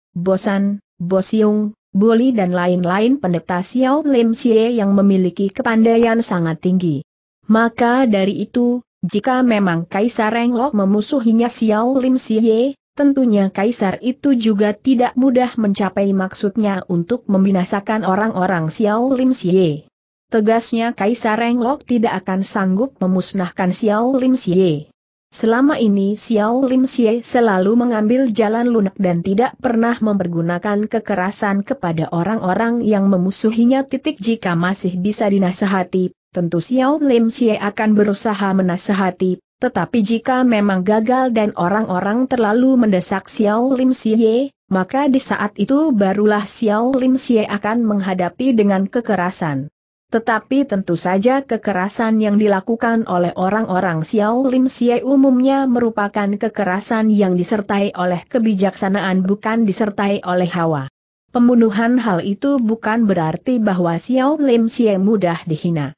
Bo San, Bo Li dan lain-lain pendeta Xiao Lim Xie yang memiliki kepandaian sangat tinggi. Maka dari itu, jika memang Kaisar Renglok memusuhinya Xiao Lim Siye, tentunya Kaisar itu juga tidak mudah mencapai maksudnya untuk membinasakan orang-orang Xiao Lim Siye. Tegasnya Kaisar Renglok tidak akan sanggup memusnahkan Xiao Lim Siye. Selama ini Xiao Lim Siye selalu mengambil jalan lunak dan tidak pernah mempergunakan kekerasan kepada orang-orang yang memusuhinya titik jika masih bisa dinasehati tentu Xiao Lim Xie akan berusaha menasehati, tetapi jika memang gagal dan orang-orang terlalu mendesak Xiao Lim Xie, maka di saat itu barulah Xiao Lim Xie akan menghadapi dengan kekerasan. Tetapi tentu saja kekerasan yang dilakukan oleh orang-orang Xiao Lim Xie umumnya merupakan kekerasan yang disertai oleh kebijaksanaan bukan disertai oleh hawa. Pembunuhan hal itu bukan berarti bahwa Xiao Lim Xie mudah dihina.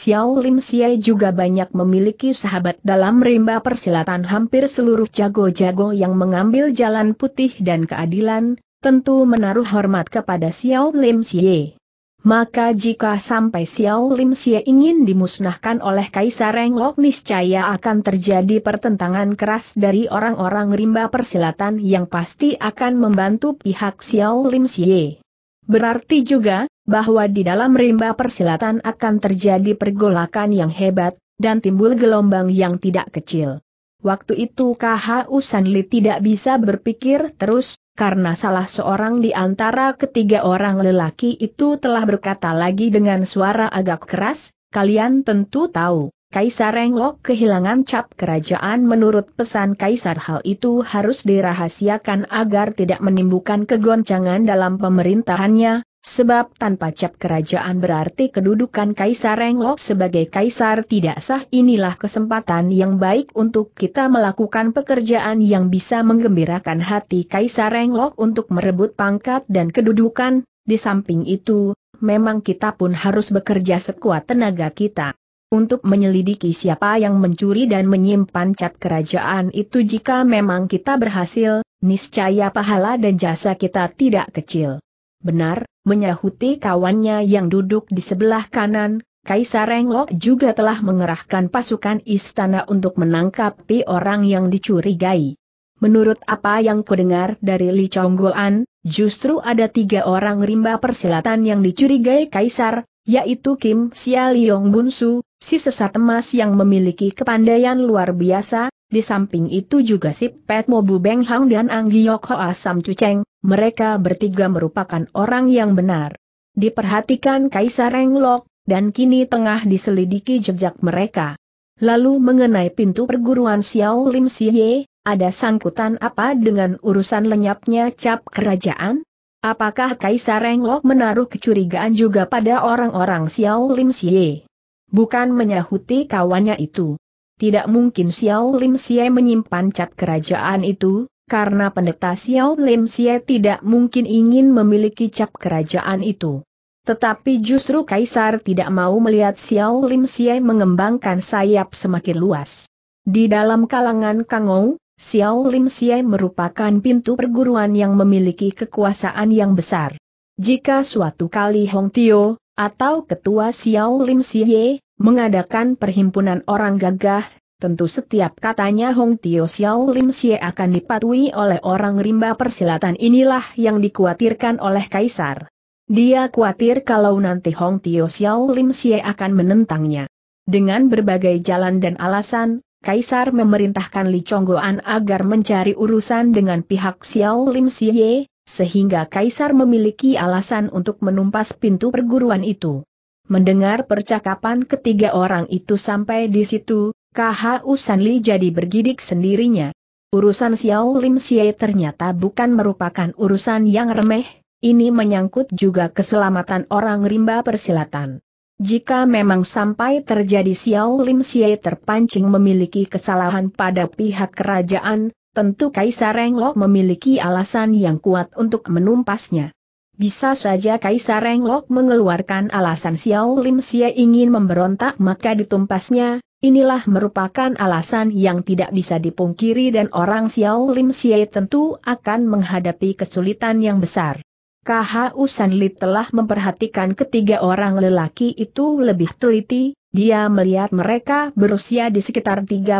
Xiao Lim Xie juga banyak memiliki sahabat dalam rimba persilatan hampir seluruh jago-jago yang mengambil jalan putih dan keadilan, tentu menaruh hormat kepada Xiao Lim Xie. Maka jika sampai Xiao Lim Xie ingin dimusnahkan oleh Kaisar Englok, niscaya akan terjadi pertentangan keras dari orang-orang rimba persilatan yang pasti akan membantu pihak Xiao Lim Xie. Berarti juga, bahwa di dalam rimba persilatan akan terjadi pergolakan yang hebat, dan timbul gelombang yang tidak kecil. Waktu itu KH Usanli tidak bisa berpikir terus, karena salah seorang di antara ketiga orang lelaki itu telah berkata lagi dengan suara agak keras, kalian tentu tahu. Kaisar Renglok kehilangan cap kerajaan menurut pesan Kaisar hal itu harus dirahasiakan agar tidak menimbulkan kegoncangan dalam pemerintahannya, Sebab tanpa cap kerajaan berarti kedudukan Kaisar Renglok sebagai Kaisar tidak sah inilah kesempatan yang baik untuk kita melakukan pekerjaan yang bisa menggembirakan hati Kaisar Renglok untuk merebut pangkat dan kedudukan, di samping itu, memang kita pun harus bekerja sekuat tenaga kita. Untuk menyelidiki siapa yang mencuri dan menyimpan cap kerajaan itu jika memang kita berhasil, niscaya pahala dan jasa kita tidak kecil. Benar, menyahuti kawannya yang duduk di sebelah kanan, Kaisar Englok juga telah mengerahkan pasukan istana untuk menangkapi orang yang dicurigai. Menurut apa yang kudengar dari Li Chonggoan, justru ada tiga orang rimba persilatan yang dicurigai Kaisar, yaitu Kim Sia Liong Bunsu, si sesat emas yang memiliki kepandaian luar biasa, di samping itu juga si Pet Mobu Beng Hang dan Ang Giyok Hoa Sam Cuceng, mereka bertiga merupakan orang yang benar. Diperhatikan Kaisar Renglok dan kini tengah diselidiki jejak mereka. Lalu mengenai pintu perguruan Xiao Lim Siye, ada sangkutan apa dengan urusan lenyapnya cap kerajaan? Apakah Kaisar Renglok menaruh kecurigaan juga pada orang-orang Xiao Lim Siye? Bukan menyahuti kawannya itu. Tidak mungkin Xiao Lim Siye menyimpan cap kerajaan itu, karena pendeta Xiao Lim Xie tidak mungkin ingin memiliki cap kerajaan itu. Tetapi justru Kaisar tidak mau melihat Xiao Lim Xie mengembangkan sayap semakin luas. Di dalam kalangan Kangou, Xiao Lim Xie merupakan pintu perguruan yang memiliki kekuasaan yang besar. Jika suatu kali Hong Tio, atau ketua Xiao Lim Xie, mengadakan perhimpunan orang gagah, Tentu setiap katanya Hong Tio Xiao Lim Xie akan dipatuhi oleh orang rimba persilatan inilah yang dikhawatirkan oleh Kaisar. Dia khawatir kalau nanti Hong Tio Xiao Lim Xie akan menentangnya. Dengan berbagai jalan dan alasan, Kaisar memerintahkan Li Chonggoan agar mencari urusan dengan pihak Xiao Lim Xie, sehingga Kaisar memiliki alasan untuk menumpas pintu perguruan itu. Mendengar percakapan ketiga orang itu sampai di situ, KHU Sanli jadi bergidik sendirinya. Urusan Xiao Lim Xie ternyata bukan merupakan urusan yang remeh, ini menyangkut juga keselamatan orang rimba persilatan. Jika memang sampai terjadi Xiao Lim Xie terpancing memiliki kesalahan pada pihak kerajaan, tentu Kaisar Renglok memiliki alasan yang kuat untuk menumpasnya. Bisa saja Kaisar Renglok mengeluarkan alasan Xiao Lim Xie ingin memberontak maka ditumpasnya, Inilah merupakan alasan yang tidak bisa dipungkiri dan orang Xiao Lim Xie tentu akan menghadapi kesulitan yang besar. KHU Li telah memperhatikan ketiga orang lelaki itu lebih teliti, dia melihat mereka berusia di sekitar 35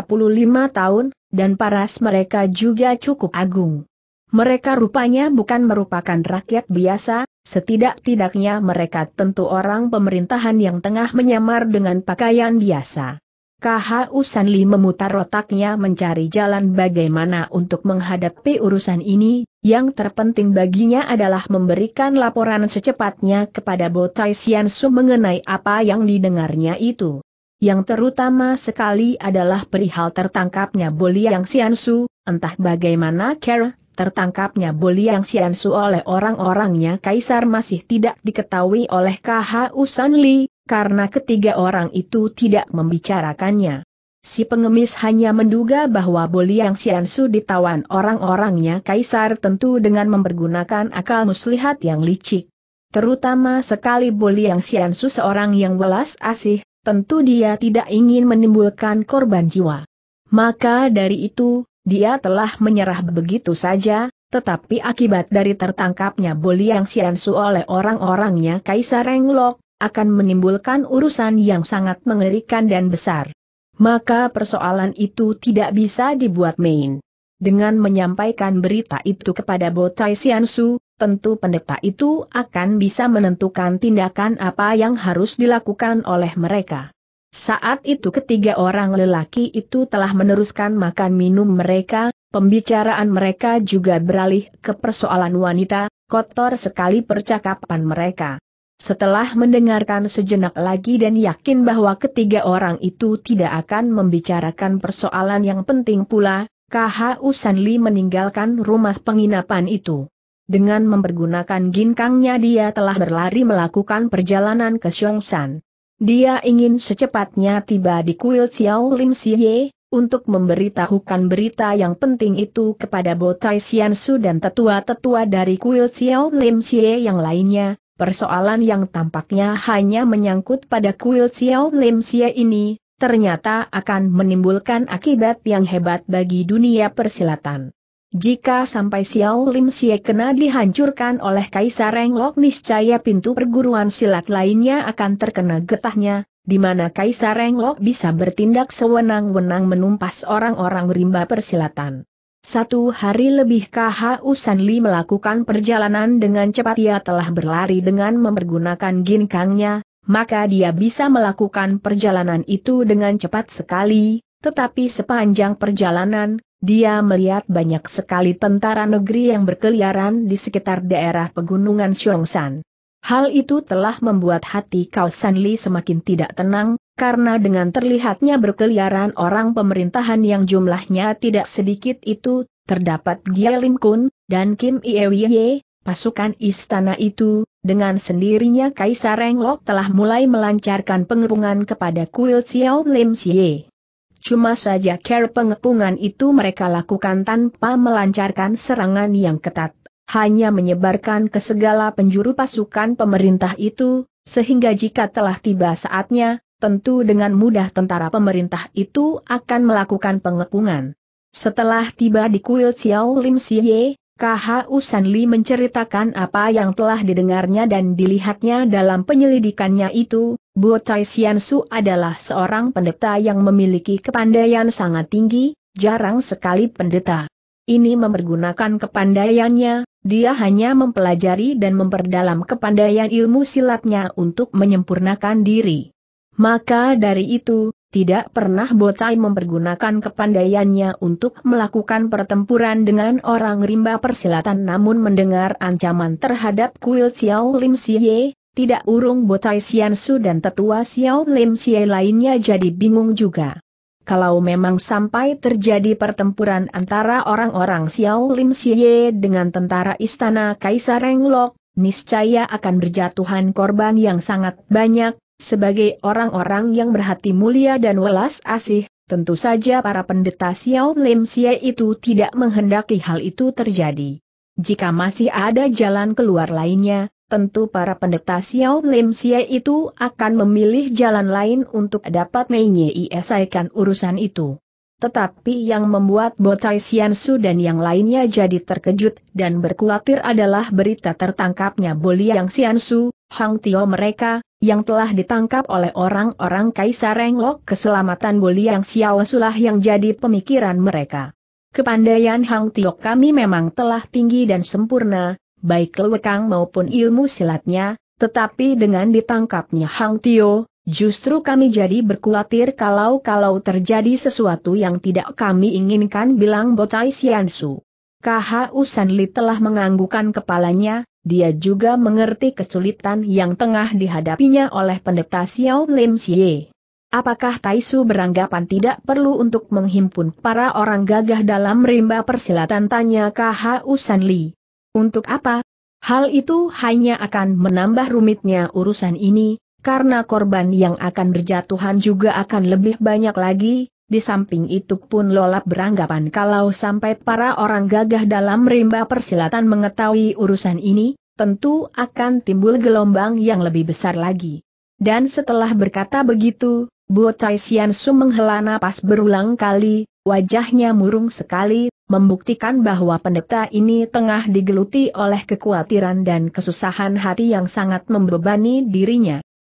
tahun, dan paras mereka juga cukup agung. Mereka rupanya bukan merupakan rakyat biasa, setidak-tidaknya mereka tentu orang pemerintahan yang tengah menyamar dengan pakaian biasa. KH Usanli memutar otaknya mencari jalan bagaimana untuk menghadapi urusan ini, yang terpenting baginya adalah memberikan laporan secepatnya kepada Botai Siansu mengenai apa yang didengarnya itu. Yang terutama sekali adalah perihal tertangkapnya Boliang Siansu, entah bagaimana Kera, tertangkapnya Boliang Siansu oleh orang-orangnya Kaisar masih tidak diketahui oleh KH Usanli karena ketiga orang itu tidak membicarakannya. Si pengemis hanya menduga bahwa Boliang Siansu ditawan orang-orangnya kaisar tentu dengan mempergunakan akal muslihat yang licik. Terutama sekali Boliang Siansu seorang yang welas asih, tentu dia tidak ingin menimbulkan korban jiwa. Maka dari itu, dia telah menyerah begitu saja, tetapi akibat dari tertangkapnya Boliang Siansu oleh orang-orangnya Kaisar Englok akan menimbulkan urusan yang sangat mengerikan dan besar. Maka persoalan itu tidak bisa dibuat main. Dengan menyampaikan berita itu kepada Botai Siansu, tentu pendeta itu akan bisa menentukan tindakan apa yang harus dilakukan oleh mereka. Saat itu ketiga orang lelaki itu telah meneruskan makan minum mereka, pembicaraan mereka juga beralih ke persoalan wanita, kotor sekali percakapan mereka. Setelah mendengarkan sejenak lagi dan yakin bahwa ketiga orang itu tidak akan membicarakan persoalan yang penting pula, KH Usanli meninggalkan rumah penginapan itu. Dengan mempergunakan ginkangnya dia telah berlari melakukan perjalanan ke Xiongshan. Dia ingin secepatnya tiba di kuil Xiao Lim Siye, untuk memberitahukan berita yang penting itu kepada Botai Xiansu dan tetua-tetua dari kuil Xiao Lim Siye yang lainnya, persoalan yang tampaknya hanya menyangkut pada kuil Xiao Lim Xie ini, ternyata akan menimbulkan akibat yang hebat bagi dunia persilatan. Jika sampai Xiao Lim Xie kena dihancurkan oleh Kaisar Renglok niscaya pintu perguruan silat lainnya akan terkena getahnya, di mana Kaisar Renglok bisa bertindak sewenang-wenang menumpas orang-orang rimba persilatan. Satu hari lebih Usan Usanli melakukan perjalanan dengan cepat ia telah berlari dengan mempergunakan ginkangnya, maka dia bisa melakukan perjalanan itu dengan cepat sekali, tetapi sepanjang perjalanan, dia melihat banyak sekali tentara negeri yang berkeliaran di sekitar daerah pegunungan Xiongshan. Hal itu telah membuat hati Kau Li semakin tidak tenang, karena dengan terlihatnya berkeliaran orang pemerintahan yang jumlahnya tidak sedikit itu, terdapat Gia Lim Kun, dan Kim Iewiye, pasukan istana itu, dengan sendirinya Kaisar Renglok telah mulai melancarkan pengepungan kepada kuil Xiao Lim Xie. Cuma saja care pengepungan itu mereka lakukan tanpa melancarkan serangan yang ketat, hanya menyebarkan ke segala penjuru pasukan pemerintah itu, sehingga jika telah tiba saatnya, tentu dengan mudah tentara pemerintah itu akan melakukan pengepungan. Setelah tiba di kuil Xiao Lim Siye, KHU Li menceritakan apa yang telah didengarnya dan dilihatnya dalam penyelidikannya itu, Bo Tai Su adalah seorang pendeta yang memiliki kepandaian sangat tinggi, jarang sekali pendeta. Ini mempergunakan kepandaiannya, dia hanya mempelajari dan memperdalam kepandaian ilmu silatnya untuk menyempurnakan diri. Maka dari itu, tidak pernah Bocai mempergunakan kepandaiannya untuk melakukan pertempuran dengan orang rimba persilatan namun mendengar ancaman terhadap kuil Xiao Lim Xie, tidak urung Bocai Xiansu dan tetua Xiao Lim Xie lainnya jadi bingung juga. Kalau memang sampai terjadi pertempuran antara orang-orang Xiao Lim Xie dengan tentara istana Kaisar Renglok, niscaya akan berjatuhan korban yang sangat banyak, sebagai orang-orang yang berhati mulia dan welas asih, tentu saja para pendeta Xiao Lim Xie itu tidak menghendaki hal itu terjadi. Jika masih ada jalan keluar lainnya, tentu para pendeta Xiao Lim Xie itu akan memilih jalan lain untuk dapat menyelesaikan urusan itu. Tetapi yang membuat Botai Siansu dan yang lainnya jadi terkejut dan berkhawatir adalah berita tertangkapnya Boliang Siansu, Hang Tio mereka, yang telah ditangkap oleh orang-orang Kaisar Renglok keselamatan Boliang Xiaosulah yang jadi pemikiran mereka. Kepandaian Hang Tio kami memang telah tinggi dan sempurna, baik lewekang maupun ilmu silatnya, tetapi dengan ditangkapnya Hang Tio, Justru kami jadi berkhawatir kalau-kalau terjadi sesuatu yang tidak kami inginkan bilang Botai Siansu. KHU Usanli telah menganggukan kepalanya, dia juga mengerti kesulitan yang tengah dihadapinya oleh pendeta Xiao Lim Xie. Apakah Taisu beranggapan tidak perlu untuk menghimpun para orang gagah dalam rimba persilatan tanya Kaha Usanli? Untuk apa? Hal itu hanya akan menambah rumitnya urusan ini, karena korban yang akan berjatuhan juga akan lebih banyak lagi, di samping itu pun Lolap beranggapan kalau sampai para orang gagah dalam rimba persilatan mengetahui urusan ini, tentu akan timbul gelombang yang lebih besar lagi. Dan setelah berkata begitu, Bu Tai Sian Su menghela napas berulang kali, wajahnya murung sekali, membuktikan bahwa pendeta ini tengah digeluti oleh kekhawatiran dan kesusahan hati yang sangat membebani dirinya.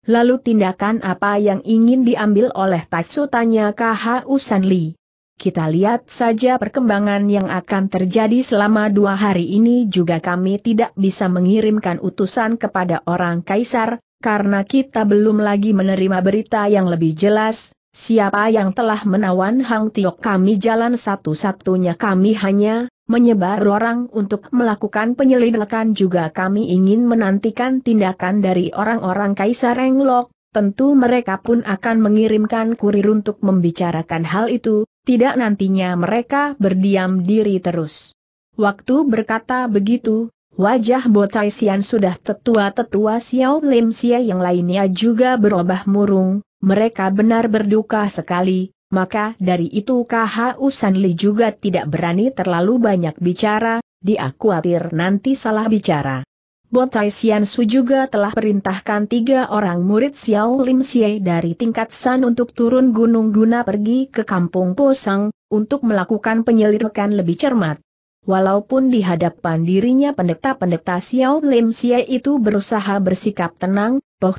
Lalu tindakan apa yang ingin diambil oleh Tatsu tanya KH Usan Li. Kita lihat saja perkembangan yang akan terjadi selama dua hari ini juga kami tidak bisa mengirimkan utusan kepada orang kaisar, karena kita belum lagi menerima berita yang lebih jelas, siapa yang telah menawan Hang Tiok kami jalan satu-satunya kami hanya menyebar orang untuk melakukan penyelidikan juga kami ingin menantikan tindakan dari orang-orang Kaisar Englok, tentu mereka pun akan mengirimkan kurir untuk membicarakan hal itu, tidak nantinya mereka berdiam diri terus. Waktu berkata begitu, Wajah Bocai Sian sudah tetua-tetua Xiao Lim Xie yang lainnya juga berubah murung, mereka benar berduka sekali, maka dari itu Usan Li juga tidak berani terlalu banyak bicara, dia khawatir nanti salah bicara. Botai Su juga telah perintahkan tiga orang murid Xiao Lim Xie dari tingkat San untuk turun gunung guna pergi ke kampung Posang, untuk melakukan penyelidikan lebih cermat. Walaupun di hadapan dirinya pendeta-pendeta Xiao Lim Xie itu berusaha bersikap tenang, Toh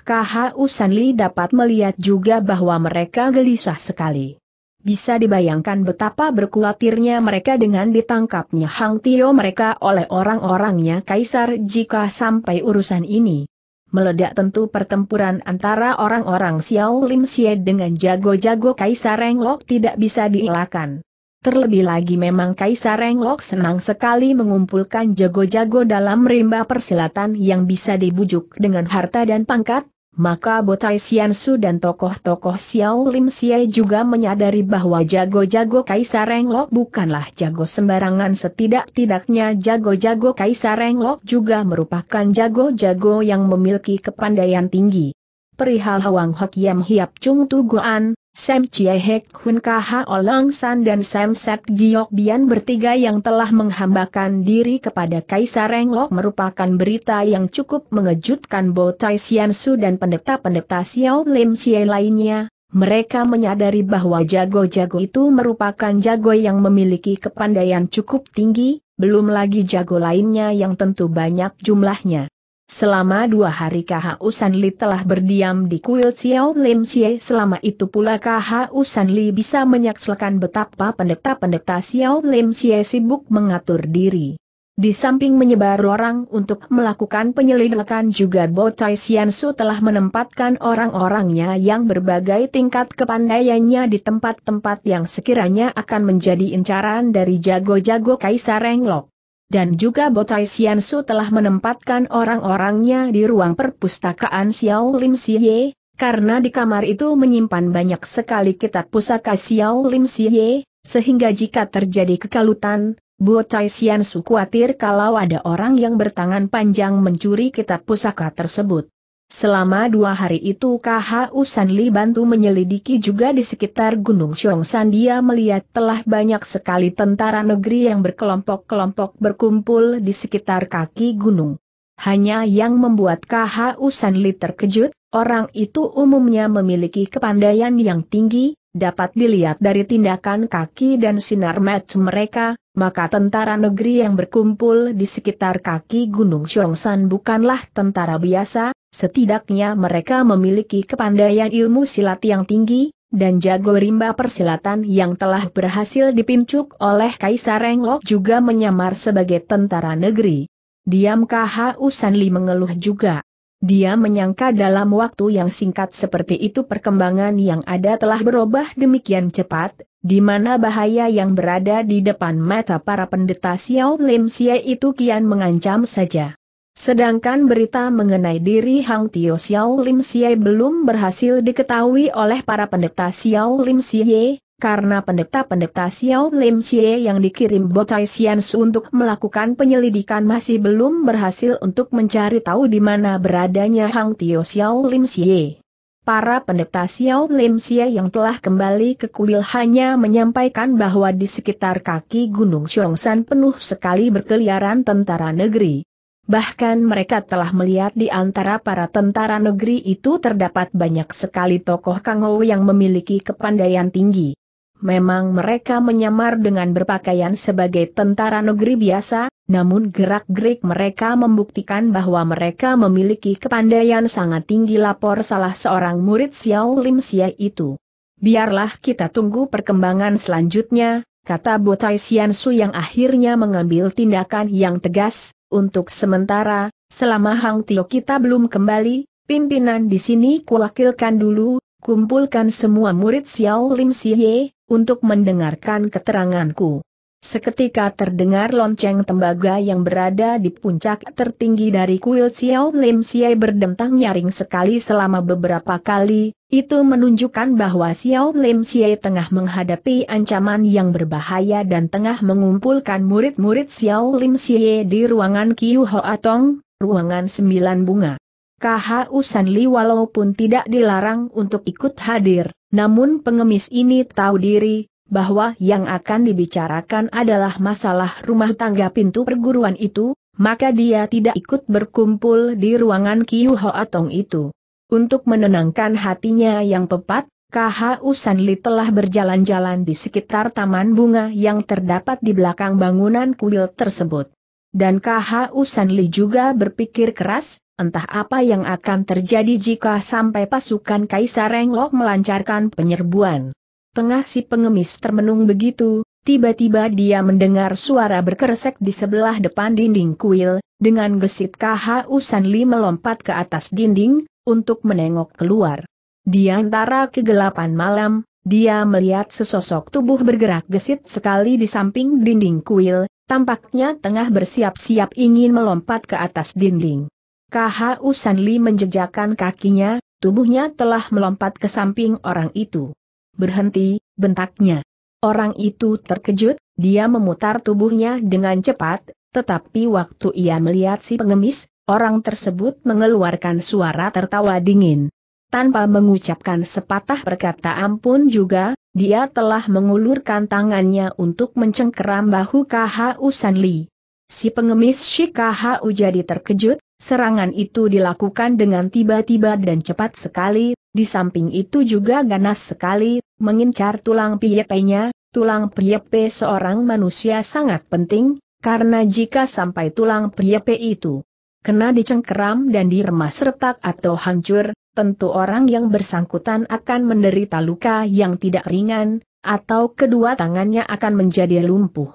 Usan Li dapat melihat juga bahwa mereka gelisah sekali. Bisa dibayangkan betapa berkuatirnya mereka dengan ditangkapnya Hang Tio mereka oleh orang-orangnya Kaisar jika sampai urusan ini. Meledak tentu pertempuran antara orang-orang Xiao Lim Xie dengan jago-jago Kaisar Renglok tidak bisa dielakkan. Terlebih lagi memang Kaisar Renglok senang sekali mengumpulkan jago-jago dalam rimba persilatan yang bisa dibujuk dengan harta dan pangkat, maka Botai Su dan tokoh-tokoh Xiao Lim Siai juga menyadari bahwa jago-jago Kaisar Renglok bukanlah jago sembarangan setidak-tidaknya jago-jago Kaisar Renglok juga merupakan jago-jago yang memiliki kepandaian tinggi. Perihal Hwang Hok Yam Hiap Chung Tuguan, Sam Chie Hek Hun Kaha Olong San dan Sam Set Giok Bian bertiga yang telah menghambakan diri kepada Kaisar Renglok merupakan berita yang cukup mengejutkan Bo Tai Sian Su dan pendeta-pendeta Xiao Lim Xie lainnya. Mereka menyadari bahwa jago-jago itu merupakan jago yang memiliki kepandaian cukup tinggi, belum lagi jago lainnya yang tentu banyak jumlahnya. Selama dua hari KHU Sanli telah berdiam di kuil Xiao Lim Xie selama itu pula KHU Sanli bisa menyaksikan betapa pendeta-pendeta Xiao Lim Xie sibuk mengatur diri. Di samping menyebar orang untuk melakukan penyelidikan juga Bo Tai Su telah menempatkan orang-orangnya yang berbagai tingkat kepandaiannya di tempat-tempat yang sekiranya akan menjadi incaran dari jago-jago Kaisar Renglok dan juga Botai Xiansu telah menempatkan orang-orangnya di ruang perpustakaan Xiao Lim Siye, karena di kamar itu menyimpan banyak sekali kitab pusaka Xiao Lim Siye, sehingga jika terjadi kekalutan, Botai Xiansu khawatir kalau ada orang yang bertangan panjang mencuri kitab pusaka tersebut. Selama dua hari itu KH Usanli bantu menyelidiki juga di sekitar Gunung Xiongsan dia melihat telah banyak sekali tentara negeri yang berkelompok-kelompok berkumpul di sekitar kaki gunung. Hanya yang membuat KH Usanli terkejut, orang itu umumnya memiliki kepandaian yang tinggi, dapat dilihat dari tindakan kaki dan sinar mata mereka, maka tentara negeri yang berkumpul di sekitar kaki Gunung Xiongshan bukanlah tentara biasa, setidaknya mereka memiliki kepandaian ilmu silat yang tinggi, dan jago rimba persilatan yang telah berhasil dipincuk oleh Kaisar Renglok juga menyamar sebagai tentara negeri. Diamkah Hausan Sanli mengeluh juga. Dia menyangka dalam waktu yang singkat seperti itu perkembangan yang ada telah berubah demikian cepat, di mana bahaya yang berada di depan mata para pendeta Xiao Lim Xie itu kian mengancam saja. Sedangkan berita mengenai diri Hang Tio Xiao Lim Xie belum berhasil diketahui oleh para pendeta Xiao Lim Xie, karena pendeta-pendeta Xiao Lim Xie yang dikirim Botai Xiansu untuk melakukan penyelidikan masih belum berhasil untuk mencari tahu di mana beradanya Hang Tio Xiao Lim Xie. Para pendeta Xiao Lim Xie yang telah kembali ke kuil hanya menyampaikan bahwa di sekitar kaki Gunung Xiongshan penuh sekali berkeliaran tentara negeri. Bahkan mereka telah melihat di antara para tentara negeri itu terdapat banyak sekali tokoh Kangou yang memiliki kepandaian tinggi. Memang mereka menyamar dengan berpakaian sebagai tentara negeri biasa, namun gerak-gerik mereka membuktikan bahwa mereka memiliki kepandaian sangat tinggi lapor salah seorang murid Xiao Lim Xia itu. Biarlah kita tunggu perkembangan selanjutnya, kata Botai Xian Su yang akhirnya mengambil tindakan yang tegas, untuk sementara, selama Hang Tio kita belum kembali, pimpinan di sini kuwakilkan dulu, kumpulkan semua murid Xiao Lim Xie, untuk mendengarkan keteranganku. Seketika terdengar lonceng tembaga yang berada di puncak tertinggi dari kuil Xiao Lim Xie berdentang nyaring sekali selama beberapa kali, itu menunjukkan bahwa Xiao Lim Xie tengah menghadapi ancaman yang berbahaya dan tengah mengumpulkan murid-murid Xiao Lim Xie di ruangan Kiu Hoa Tong, ruangan sembilan bunga. KHU Sanli walaupun tidak dilarang untuk ikut hadir, namun pengemis ini tahu diri, bahwa yang akan dibicarakan adalah masalah rumah tangga pintu perguruan itu, maka dia tidak ikut berkumpul di ruangan Kiu Hoatong itu. Untuk menenangkan hatinya yang pepat, KHU Sanli telah berjalan-jalan di sekitar taman bunga yang terdapat di belakang bangunan kuil tersebut. Dan KHU Sanli juga berpikir keras, Entah apa yang akan terjadi jika sampai pasukan Kaisar Renglok melancarkan penyerbuan. Pengah si pengemis termenung begitu, tiba-tiba dia mendengar suara berkeresek di sebelah depan dinding kuil, dengan gesit KHU Usanli melompat ke atas dinding, untuk menengok keluar. Di antara kegelapan malam, dia melihat sesosok tubuh bergerak gesit sekali di samping dinding kuil, tampaknya tengah bersiap-siap ingin melompat ke atas dinding. KHU Usanli menjejakkan kakinya, tubuhnya telah melompat ke samping orang itu. Berhenti, bentaknya. Orang itu terkejut, dia memutar tubuhnya dengan cepat, tetapi waktu ia melihat si pengemis, orang tersebut mengeluarkan suara tertawa dingin. Tanpa mengucapkan sepatah perkataan pun juga, dia telah mengulurkan tangannya untuk mencengkeram bahu KHU Usanli. Si pengemis Shikahu jadi terkejut, Serangan itu dilakukan dengan tiba-tiba dan cepat sekali, di samping itu juga ganas sekali, mengincar tulang piyepenya, tulang priepe seorang manusia sangat penting, karena jika sampai tulang priepe itu kena dicengkeram dan diremas retak atau hancur, tentu orang yang bersangkutan akan menderita luka yang tidak ringan, atau kedua tangannya akan menjadi lumpuh.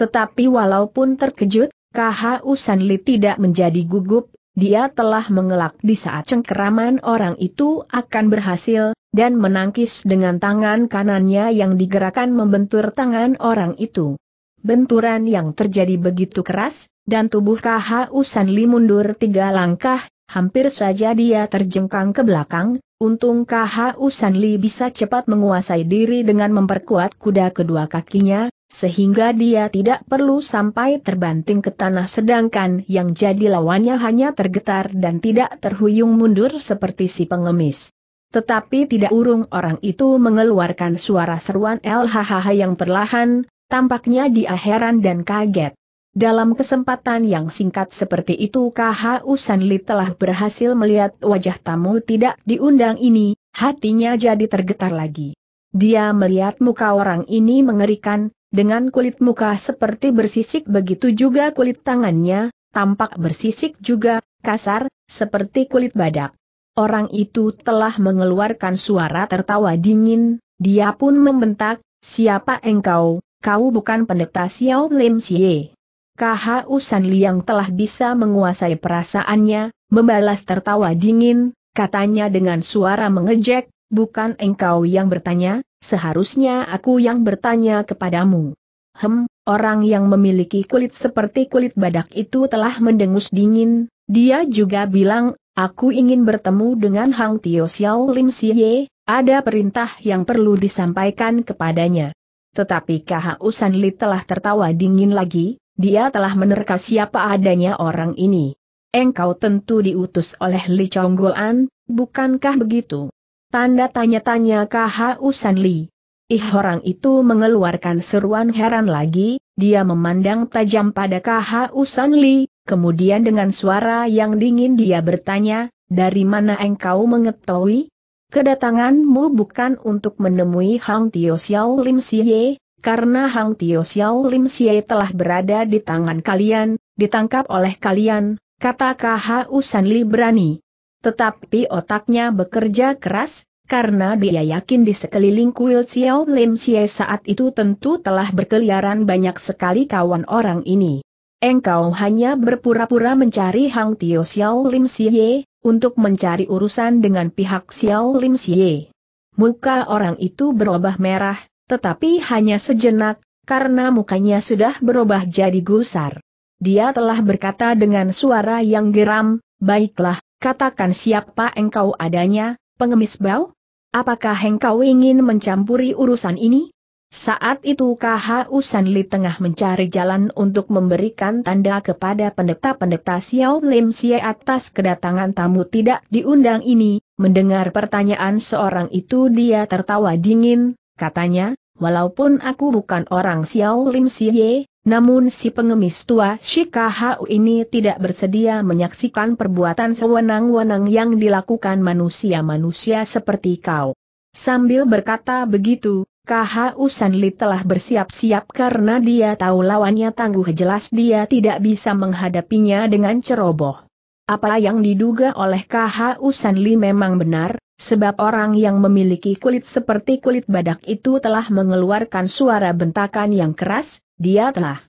Tetapi walaupun terkejut, KHU Sanli tidak menjadi gugup, dia telah mengelak di saat cengkeraman orang itu akan berhasil, dan menangkis dengan tangan kanannya yang digerakkan membentur tangan orang itu. Benturan yang terjadi begitu keras, dan tubuh KHU Sanli mundur tiga langkah, hampir saja dia terjengkang ke belakang, untung KHU Sanli bisa cepat menguasai diri dengan memperkuat kuda kedua kakinya, sehingga dia tidak perlu sampai terbanting ke tanah sedangkan yang jadi lawannya hanya tergetar dan tidak terhuyung mundur seperti si pengemis. Tetapi tidak urung orang itu mengeluarkan suara seruan LHHH yang perlahan, tampaknya dia heran dan kaget. Dalam kesempatan yang singkat seperti itu KHU Usanli telah berhasil melihat wajah tamu tidak diundang ini, hatinya jadi tergetar lagi. Dia melihat muka orang ini mengerikan, dengan kulit muka seperti bersisik begitu juga kulit tangannya, tampak bersisik juga, kasar, seperti kulit badak. Orang itu telah mengeluarkan suara tertawa dingin, dia pun membentak, siapa engkau, kau bukan pendeta Xiao Lim Xie. KHU San Liang telah bisa menguasai perasaannya, membalas tertawa dingin, katanya dengan suara mengejek, bukan engkau yang bertanya, seharusnya aku yang bertanya kepadamu. Hem, orang yang memiliki kulit seperti kulit badak itu telah mendengus dingin, dia juga bilang, aku ingin bertemu dengan Hang Tio Xiao Lim Siye, ada perintah yang perlu disampaikan kepadanya. Tetapi KHU San Li telah tertawa dingin lagi, dia telah menerka siapa adanya orang ini. Engkau tentu diutus oleh Li Chonggoan, bukankah begitu? Tanda tanya-tanya KH Usan Li. Ih orang itu mengeluarkan seruan heran lagi, dia memandang tajam pada KH Usan Li, kemudian dengan suara yang dingin dia bertanya, dari mana engkau mengetahui? Kedatanganmu bukan untuk menemui Hang Tio Xiao Lim Siye, karena Hang Tio Xiao Lim Xie telah berada di tangan kalian, ditangkap oleh kalian, kata KHU San berani. Tetapi otaknya bekerja keras, karena dia yakin di sekeliling kuil Xiao Lim Xie saat itu tentu telah berkeliaran banyak sekali kawan orang ini. Engkau hanya berpura-pura mencari Hang Tio Xiao Lim Xie, untuk mencari urusan dengan pihak Xiao Lim Xie. Muka orang itu berubah merah, tetapi hanya sejenak, karena mukanya sudah berubah jadi gusar. Dia telah berkata dengan suara yang geram, baiklah, katakan siapa engkau adanya, pengemis bau? Apakah engkau ingin mencampuri urusan ini? Saat itu KH Usanli tengah mencari jalan untuk memberikan tanda kepada pendeta-pendeta Xiao Lim Xie atas kedatangan tamu tidak diundang ini, mendengar pertanyaan seorang itu dia tertawa dingin, katanya, walaupun aku bukan orang Xiao Lim Siye, namun si pengemis tua Shikahu ini tidak bersedia menyaksikan perbuatan sewenang-wenang yang dilakukan manusia-manusia seperti kau. Sambil berkata begitu, san Sanli telah bersiap-siap karena dia tahu lawannya tangguh jelas dia tidak bisa menghadapinya dengan ceroboh. Apa yang diduga oleh KHU Sanli memang benar, sebab orang yang memiliki kulit seperti kulit badak itu telah mengeluarkan suara bentakan yang keras, dia telah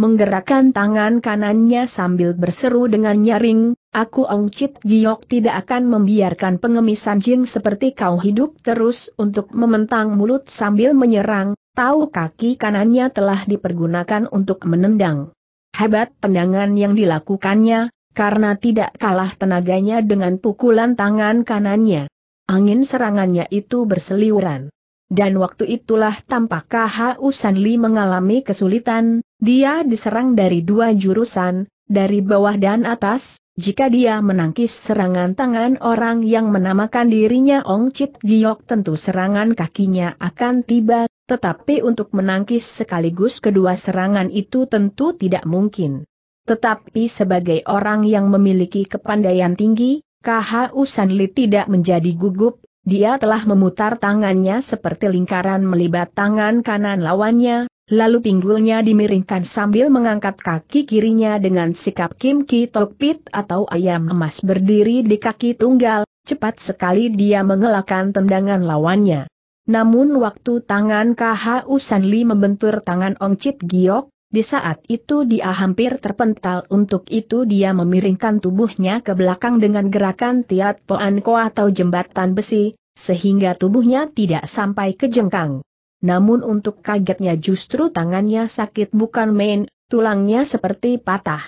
menggerakkan tangan kanannya sambil berseru dengan nyaring, aku Ong Chit Giok tidak akan membiarkan pengemisan jin seperti kau hidup terus untuk mementang mulut sambil menyerang, tahu kaki kanannya telah dipergunakan untuk menendang. Hebat tendangan yang dilakukannya, karena tidak kalah tenaganya dengan pukulan tangan kanannya. Angin serangannya itu berseliuran. Dan waktu itulah tampak KHU Sanli mengalami kesulitan, dia diserang dari dua jurusan, dari bawah dan atas, jika dia menangkis serangan tangan orang yang menamakan dirinya Ong Chit Giok tentu serangan kakinya akan tiba, tetapi untuk menangkis sekaligus kedua serangan itu tentu tidak mungkin. Tetapi sebagai orang yang memiliki kepandaian tinggi, KH Usanli tidak menjadi gugup, dia telah memutar tangannya seperti lingkaran melibat tangan kanan lawannya, lalu pinggulnya dimiringkan sambil mengangkat kaki kirinya dengan sikap Kim Ki Tok Pit atau ayam emas berdiri di kaki tunggal, cepat sekali dia mengelakkan tendangan lawannya. Namun waktu tangan KH Usanli membentur tangan Ong Chit Giok, di saat itu dia hampir terpental untuk itu dia memiringkan tubuhnya ke belakang dengan gerakan tiat poanko atau jembatan besi, sehingga tubuhnya tidak sampai ke jengkang. Namun untuk kagetnya justru tangannya sakit bukan main, tulangnya seperti patah.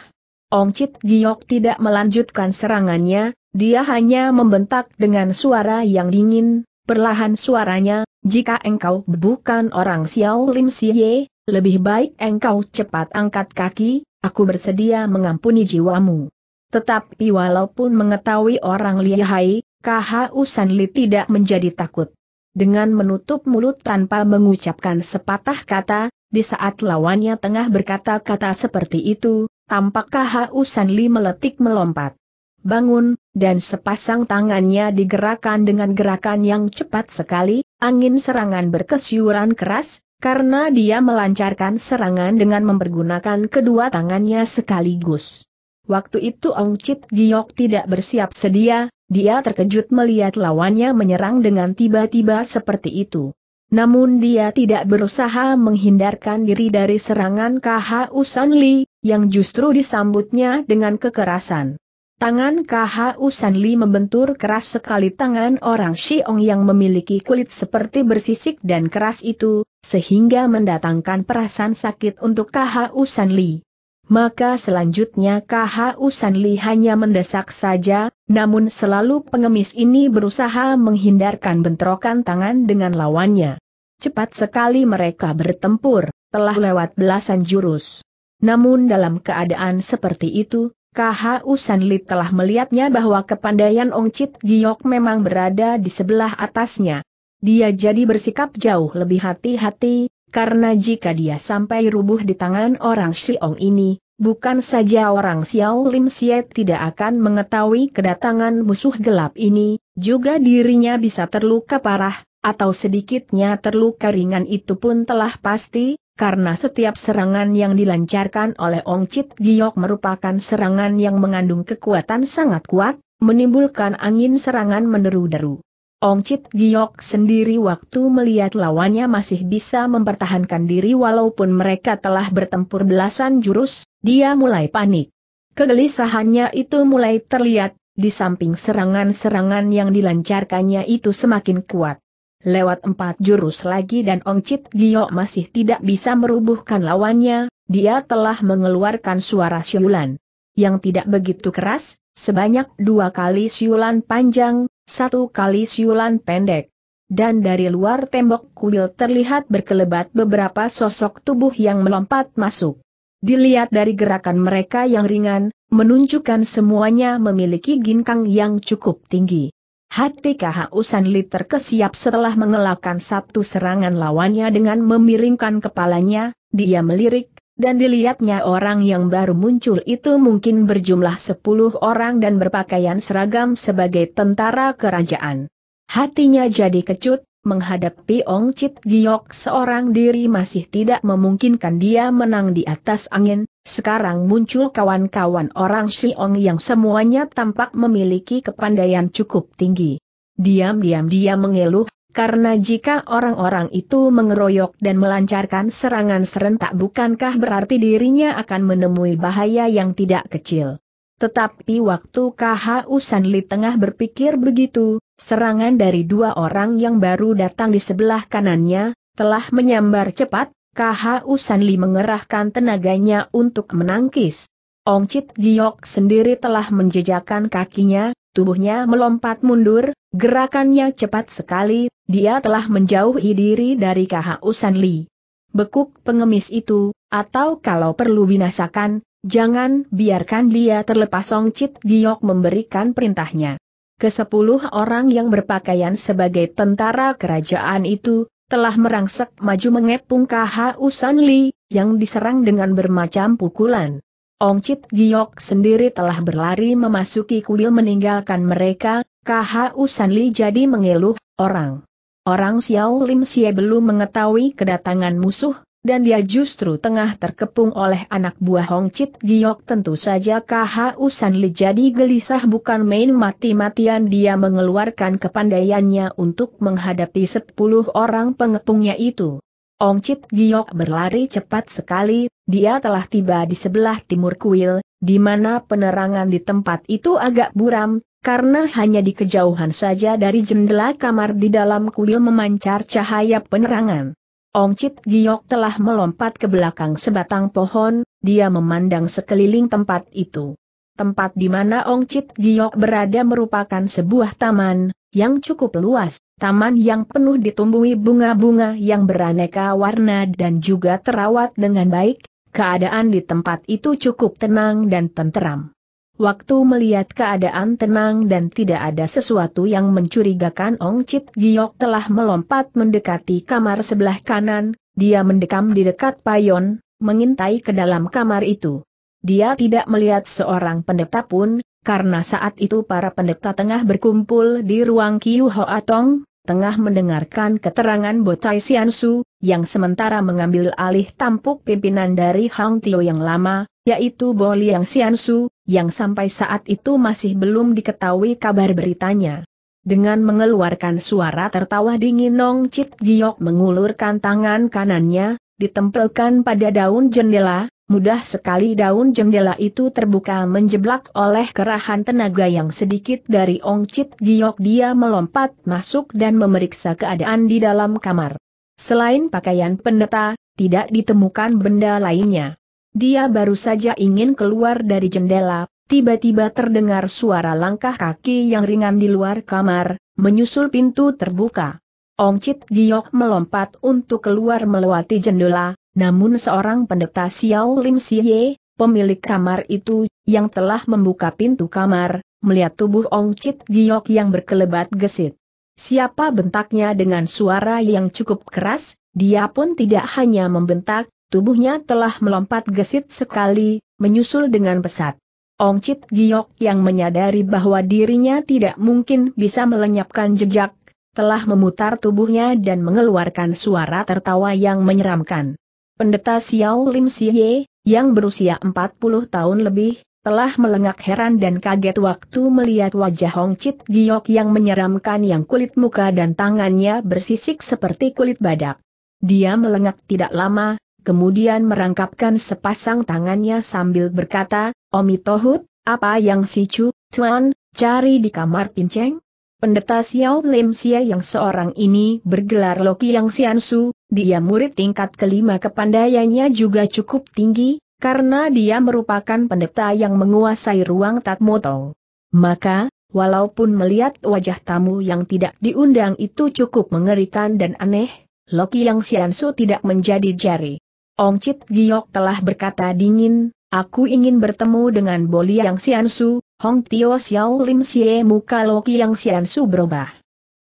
Ong Chit Giok tidak melanjutkan serangannya, dia hanya membentak dengan suara yang dingin, perlahan suaranya, jika engkau bukan orang Xiao Lim Siye, lebih baik engkau cepat angkat kaki, aku bersedia mengampuni jiwamu. Tetapi walaupun mengetahui orang lihai, KHU Sanli tidak menjadi takut. Dengan menutup mulut tanpa mengucapkan sepatah kata, di saat lawannya tengah berkata-kata seperti itu, tampak KHU Sanli meletik melompat. Bangun, dan sepasang tangannya digerakkan dengan gerakan yang cepat sekali, angin serangan berkesiuran keras, karena dia melancarkan serangan dengan mempergunakan kedua tangannya sekaligus. Waktu itu Ong Chit Giok tidak bersiap sedia, dia terkejut melihat lawannya menyerang dengan tiba-tiba seperti itu. Namun dia tidak berusaha menghindarkan diri dari serangan KH Usan Li, yang justru disambutnya dengan kekerasan. Tangan KHU Usanli membentur keras sekali tangan orang Shiong yang memiliki kulit seperti bersisik dan keras itu, sehingga mendatangkan perasaan sakit untuk KHU Usanli. Maka selanjutnya KHU Usanli hanya mendesak saja, namun selalu pengemis ini berusaha menghindarkan bentrokan tangan dengan lawannya. Cepat sekali mereka bertempur, telah lewat belasan jurus. Namun dalam keadaan seperti itu, KHU Sanli telah melihatnya bahwa kepandaian Ong Chit Giok memang berada di sebelah atasnya. Dia jadi bersikap jauh lebih hati-hati, karena jika dia sampai rubuh di tangan orang Ong ini, bukan saja orang Xiao Lim Xie tidak akan mengetahui kedatangan musuh gelap ini, juga dirinya bisa terluka parah, atau sedikitnya terluka ringan itu pun telah pasti, karena setiap serangan yang dilancarkan oleh Ong Chit Giok merupakan serangan yang mengandung kekuatan sangat kuat, menimbulkan angin serangan meneru deru Ong Chit Giok sendiri waktu melihat lawannya masih bisa mempertahankan diri walaupun mereka telah bertempur belasan jurus, dia mulai panik. Kegelisahannya itu mulai terlihat, di samping serangan-serangan yang dilancarkannya itu semakin kuat. Lewat empat jurus lagi dan Ong Chit Gio masih tidak bisa merubuhkan lawannya, dia telah mengeluarkan suara siulan. Yang tidak begitu keras, sebanyak dua kali siulan panjang, satu kali siulan pendek. Dan dari luar tembok kuil terlihat berkelebat beberapa sosok tubuh yang melompat masuk. Dilihat dari gerakan mereka yang ringan, menunjukkan semuanya memiliki ginkang yang cukup tinggi. Hati KHU Sanli terkesiap setelah mengelakkan satu serangan lawannya dengan memiringkan kepalanya, dia melirik, dan dilihatnya orang yang baru muncul itu mungkin berjumlah sepuluh orang dan berpakaian seragam sebagai tentara kerajaan. Hatinya jadi kecut, menghadapi Ong Chit Giok seorang diri masih tidak memungkinkan dia menang di atas angin, sekarang muncul kawan-kawan orang Si Ong yang semuanya tampak memiliki kepandaian cukup tinggi. Diam-diam dia mengeluh, karena jika orang-orang itu mengeroyok dan melancarkan serangan serentak bukankah berarti dirinya akan menemui bahaya yang tidak kecil. Tetapi waktu KHU Sanli tengah berpikir begitu, serangan dari dua orang yang baru datang di sebelah kanannya, telah menyambar cepat, KHU Sanli mengerahkan tenaganya untuk menangkis. Ong Chit Giok sendiri telah menjejakkan kakinya, tubuhnya melompat mundur, gerakannya cepat sekali, dia telah menjauhi diri dari KHU Sanli. Bekuk pengemis itu, atau kalau perlu binasakan, Jangan biarkan dia terlepas Song Chit Giok memberikan perintahnya. Kesepuluh orang yang berpakaian sebagai tentara kerajaan itu, telah merangsek maju mengepung KH San Li, yang diserang dengan bermacam pukulan. Ong Chit Giok sendiri telah berlari memasuki kuil meninggalkan mereka, KH San Li jadi mengeluh, orang. Orang Xiao Lim Xie belum mengetahui kedatangan musuh, dan dia justru tengah terkepung oleh anak buah Hong Chit Giok tentu saja KHU San Li jadi gelisah bukan main mati-matian dia mengeluarkan kepandaiannya untuk menghadapi sepuluh orang pengepungnya itu. Ong Chit Giok berlari cepat sekali, dia telah tiba di sebelah timur kuil, di mana penerangan di tempat itu agak buram, karena hanya di kejauhan saja dari jendela kamar di dalam kuil memancar cahaya penerangan. Ong Chit Giok telah melompat ke belakang sebatang pohon, dia memandang sekeliling tempat itu. Tempat di mana Ong Chit Giok berada merupakan sebuah taman, yang cukup luas, taman yang penuh ditumbuhi bunga-bunga yang beraneka warna dan juga terawat dengan baik, keadaan di tempat itu cukup tenang dan tenteram. Waktu melihat keadaan tenang dan tidak ada sesuatu yang mencurigakan Ong Chit Giok telah melompat mendekati kamar sebelah kanan, dia mendekam di dekat payon, mengintai ke dalam kamar itu. Dia tidak melihat seorang pendeta pun, karena saat itu para pendeta tengah berkumpul di ruang Kiu Hoa Tong, tengah mendengarkan keterangan Botai Siansu, yang sementara mengambil alih tampuk pimpinan dari Hang Tio yang lama, yaitu Bo Liang Siansu, yang sampai saat itu masih belum diketahui kabar beritanya. Dengan mengeluarkan suara tertawa dingin Nong Chit Giok mengulurkan tangan kanannya, ditempelkan pada daun jendela, Mudah sekali daun jendela itu terbuka menjeblak oleh kerahan tenaga yang sedikit dari Ong Chit Giok dia melompat masuk dan memeriksa keadaan di dalam kamar. Selain pakaian pendeta, tidak ditemukan benda lainnya. Dia baru saja ingin keluar dari jendela, tiba-tiba terdengar suara langkah kaki yang ringan di luar kamar, menyusul pintu terbuka. Ong Chit Giok melompat untuk keluar melewati jendela, namun seorang pendeta Xiao Lim Siye, pemilik kamar itu, yang telah membuka pintu kamar, melihat tubuh Ong Chit Giok yang berkelebat gesit. Siapa bentaknya dengan suara yang cukup keras, dia pun tidak hanya membentak, tubuhnya telah melompat gesit sekali, menyusul dengan pesat. Ong Chit Giok yang menyadari bahwa dirinya tidak mungkin bisa melenyapkan jejak, telah memutar tubuhnya dan mengeluarkan suara tertawa yang menyeramkan. Pendeta Xiao Lim Siye, yang berusia 40 tahun lebih, telah melengak heran dan kaget waktu melihat wajah Hong Chit Giok yang menyeramkan yang kulit muka dan tangannya bersisik seperti kulit badak. Dia melengak tidak lama, kemudian merangkapkan sepasang tangannya sambil berkata, Omi Tohut, apa yang si Chu, Tuan, cari di kamar pinceng? Pendeta Xiao Lim Siye yang seorang ini bergelar Loki Yang Xiansu, dia murid tingkat kelima kepandaiannya juga cukup tinggi, karena dia merupakan pendeta yang menguasai ruang Tatmotong. Maka, walaupun melihat wajah tamu yang tidak diundang itu cukup mengerikan dan aneh, Loki yang Siansu tidak menjadi jari. Ong Chit Giok telah berkata dingin, Aku ingin bertemu dengan Boli Yang Siansu, Hong Tio Xiao Lim Sie muka Loki Yang Siansu berubah.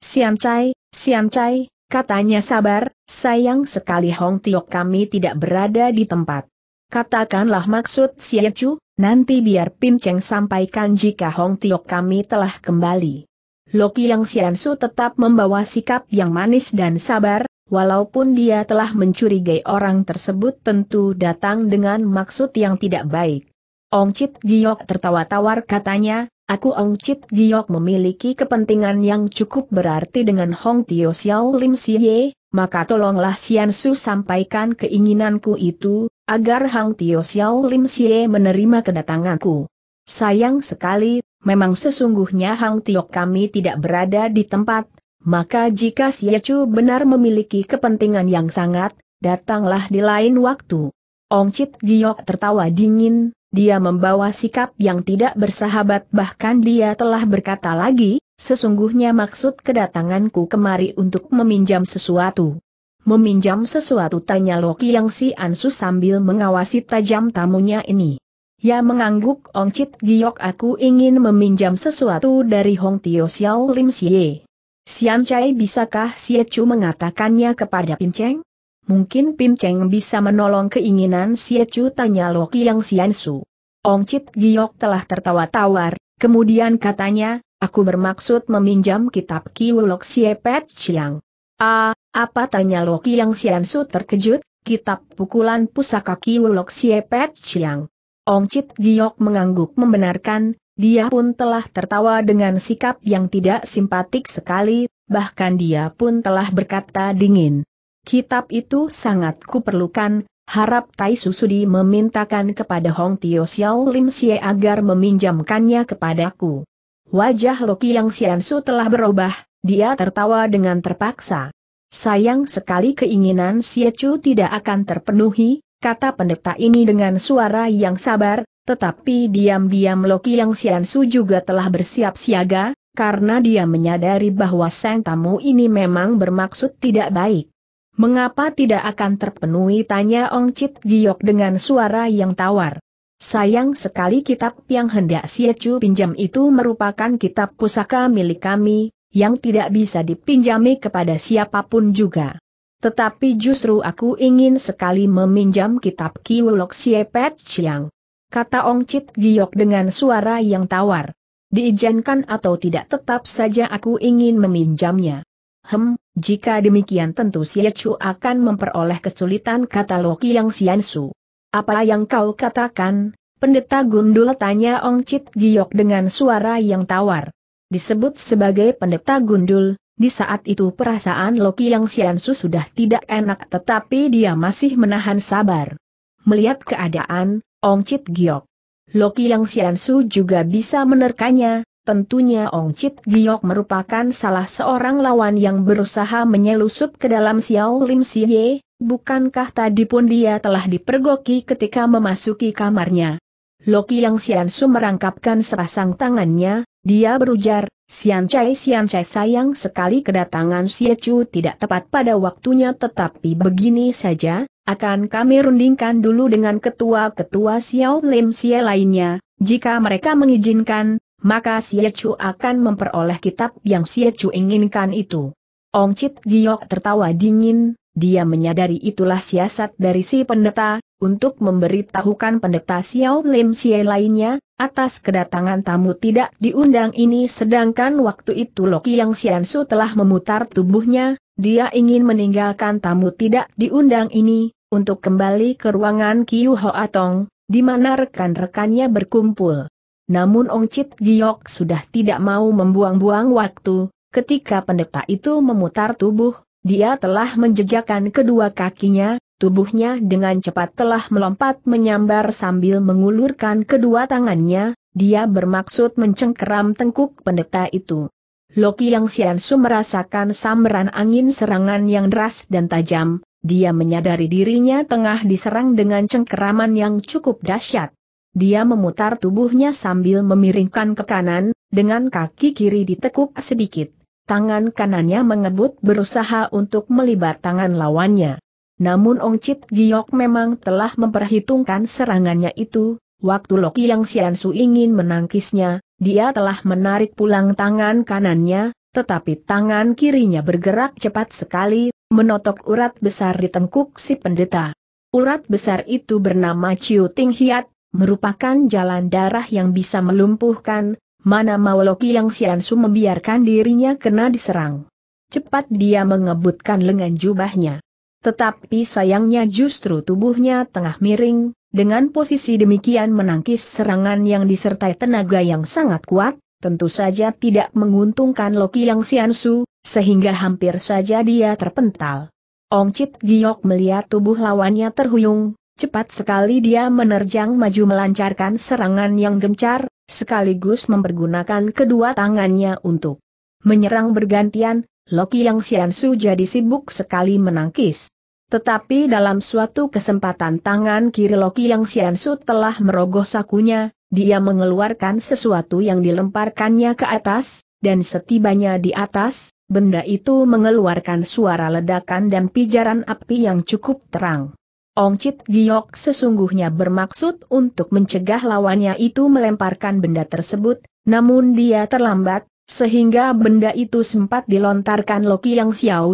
Sian Chai, Sian Chai, Katanya sabar, sayang sekali Hong Tiok kami tidak berada di tempat. Katakanlah maksud Xie Chu, nanti biar Pin Cheng sampaikan jika Hong Tiok kami telah kembali. Loki yang Xian Su tetap membawa sikap yang manis dan sabar, walaupun dia telah mencurigai orang tersebut tentu datang dengan maksud yang tidak baik. Ong Chit Giok tertawa tawar katanya, Aku Ong Chit Giok memiliki kepentingan yang cukup berarti dengan Hong Tio Xiao Lim Siye, maka tolonglah Sian Su sampaikan keinginanku itu, agar Hong Tio Xiao Lim Siye menerima kedatanganku. Sayang sekali, memang sesungguhnya Hong Tio kami tidak berada di tempat, maka jika Xie Chu benar memiliki kepentingan yang sangat, datanglah di lain waktu. Ong Chit Giok tertawa dingin, dia membawa sikap yang tidak bersahabat bahkan dia telah berkata lagi, sesungguhnya maksud kedatanganku kemari untuk meminjam sesuatu. Meminjam sesuatu tanya Loki yang si Ansu sambil mengawasi tajam tamunya ini. Ya mengangguk Ong Chit Giok aku ingin meminjam sesuatu dari Hong Tio Xiao Lim Xie. Sian Chai bisakah Xie Chu mengatakannya kepada Pin Cheng? Mungkin Pin Cheng bisa menolong keinginan si Chu tanya Loki yang siansu. Su. Ong Chit Giok telah tertawa tawar, kemudian katanya, aku bermaksud meminjam kitab Kiwulok Xie Pet Chiang. Ah, apa tanya Loki yang siansu terkejut, kitab pukulan pusaka Kiwulok Xie Pet Chiang. Ong Chit Giok mengangguk membenarkan, dia pun telah tertawa dengan sikap yang tidak simpatik sekali, bahkan dia pun telah berkata dingin. Kitab itu sangat kuperlukan, harap Tai Susudi memintakan kepada Hong Tio Xiao Lim Xie agar meminjamkannya kepadaku. Wajah Loki yang Su telah berubah, dia tertawa dengan terpaksa. Sayang sekali keinginan Xie Chu tidak akan terpenuhi, kata pendeta ini dengan suara yang sabar, tetapi diam-diam Loki yang Su juga telah bersiap siaga, karena dia menyadari bahwa sang tamu ini memang bermaksud tidak baik. Mengapa tidak akan terpenuhi tanya Ong Chit Giok dengan suara yang tawar. Sayang sekali kitab yang hendak Siacu pinjam itu merupakan kitab pusaka milik kami, yang tidak bisa dipinjami kepada siapapun juga. Tetapi justru aku ingin sekali meminjam kitab Kiulok Siepet Chiang. Kata Ong Chit Giok dengan suara yang tawar. Diizinkan atau tidak tetap saja aku ingin meminjamnya. Hem, jika demikian tentu si Chu akan memperoleh kesulitan kata Loki yang siansu. Apa yang kau katakan, pendeta gundul tanya Ong Chit Giok dengan suara yang tawar. Disebut sebagai pendeta gundul, di saat itu perasaan Loki yang siansu sudah tidak enak tetapi dia masih menahan sabar. Melihat keadaan, Ong Chit Giok. Loki yang siansu juga bisa menerkanya, Tentunya Ong Chit Giok merupakan salah seorang lawan yang berusaha menyelusup ke dalam Xiao Lim Siye, bukankah tadi pun dia telah dipergoki ketika memasuki kamarnya. Loki yang Sian Su merangkapkan serasang tangannya, dia berujar, Sian Chai Sian Chai sayang sekali kedatangan Xie Chu tidak tepat pada waktunya tetapi begini saja, akan kami rundingkan dulu dengan ketua-ketua Xiao Lim Siye lainnya, jika mereka mengizinkan, maka Xie Chu akan memperoleh kitab yang Xie Chu inginkan itu. Ong Chit Giok tertawa dingin, dia menyadari itulah siasat dari si pendeta, untuk memberitahukan pendeta Xiao Lim Xie lainnya, atas kedatangan tamu tidak diundang ini sedangkan waktu itu Loki yang Xian Su telah memutar tubuhnya, dia ingin meninggalkan tamu tidak diundang ini, untuk kembali ke ruangan Kiu Hoa Tong, di mana rekan-rekannya berkumpul. Namun Ong Chit Giok sudah tidak mau membuang-buang waktu, ketika pendeta itu memutar tubuh, dia telah menjejakkan kedua kakinya, tubuhnya dengan cepat telah melompat menyambar sambil mengulurkan kedua tangannya, dia bermaksud mencengkeram tengkuk pendeta itu. Loki yang Siansu merasakan sambaran angin serangan yang deras dan tajam, dia menyadari dirinya tengah diserang dengan cengkeraman yang cukup dahsyat. Dia memutar tubuhnya sambil memiringkan ke kanan, dengan kaki kiri ditekuk sedikit. Tangan kanannya mengebut berusaha untuk melibat tangan lawannya. Namun Ong Chit Giok memang telah memperhitungkan serangannya itu, waktu Loki yang Sian Su ingin menangkisnya, dia telah menarik pulang tangan kanannya, tetapi tangan kirinya bergerak cepat sekali, menotok urat besar di tengkuk si pendeta. Urat besar itu bernama Ciu Ting Hiat, merupakan jalan darah yang bisa melumpuhkan, mana mau Loki yang Siansu membiarkan dirinya kena diserang. Cepat dia mengebutkan lengan jubahnya. Tetapi sayangnya justru tubuhnya tengah miring, dengan posisi demikian menangkis serangan yang disertai tenaga yang sangat kuat, tentu saja tidak menguntungkan Loki yang Siansu, sehingga hampir saja dia terpental. Ong Chit Giok melihat tubuh lawannya terhuyung, Cepat sekali dia menerjang maju melancarkan serangan yang gencar, sekaligus mempergunakan kedua tangannya untuk menyerang bergantian, Loki yang Siansu jadi sibuk sekali menangkis. Tetapi dalam suatu kesempatan tangan kiri Loki yang Siansu telah merogoh sakunya, dia mengeluarkan sesuatu yang dilemparkannya ke atas, dan setibanya di atas, benda itu mengeluarkan suara ledakan dan pijaran api yang cukup terang. Ong Chit Giok sesungguhnya bermaksud untuk mencegah lawannya itu melemparkan benda tersebut, namun dia terlambat, sehingga benda itu sempat dilontarkan Loki yang Xiao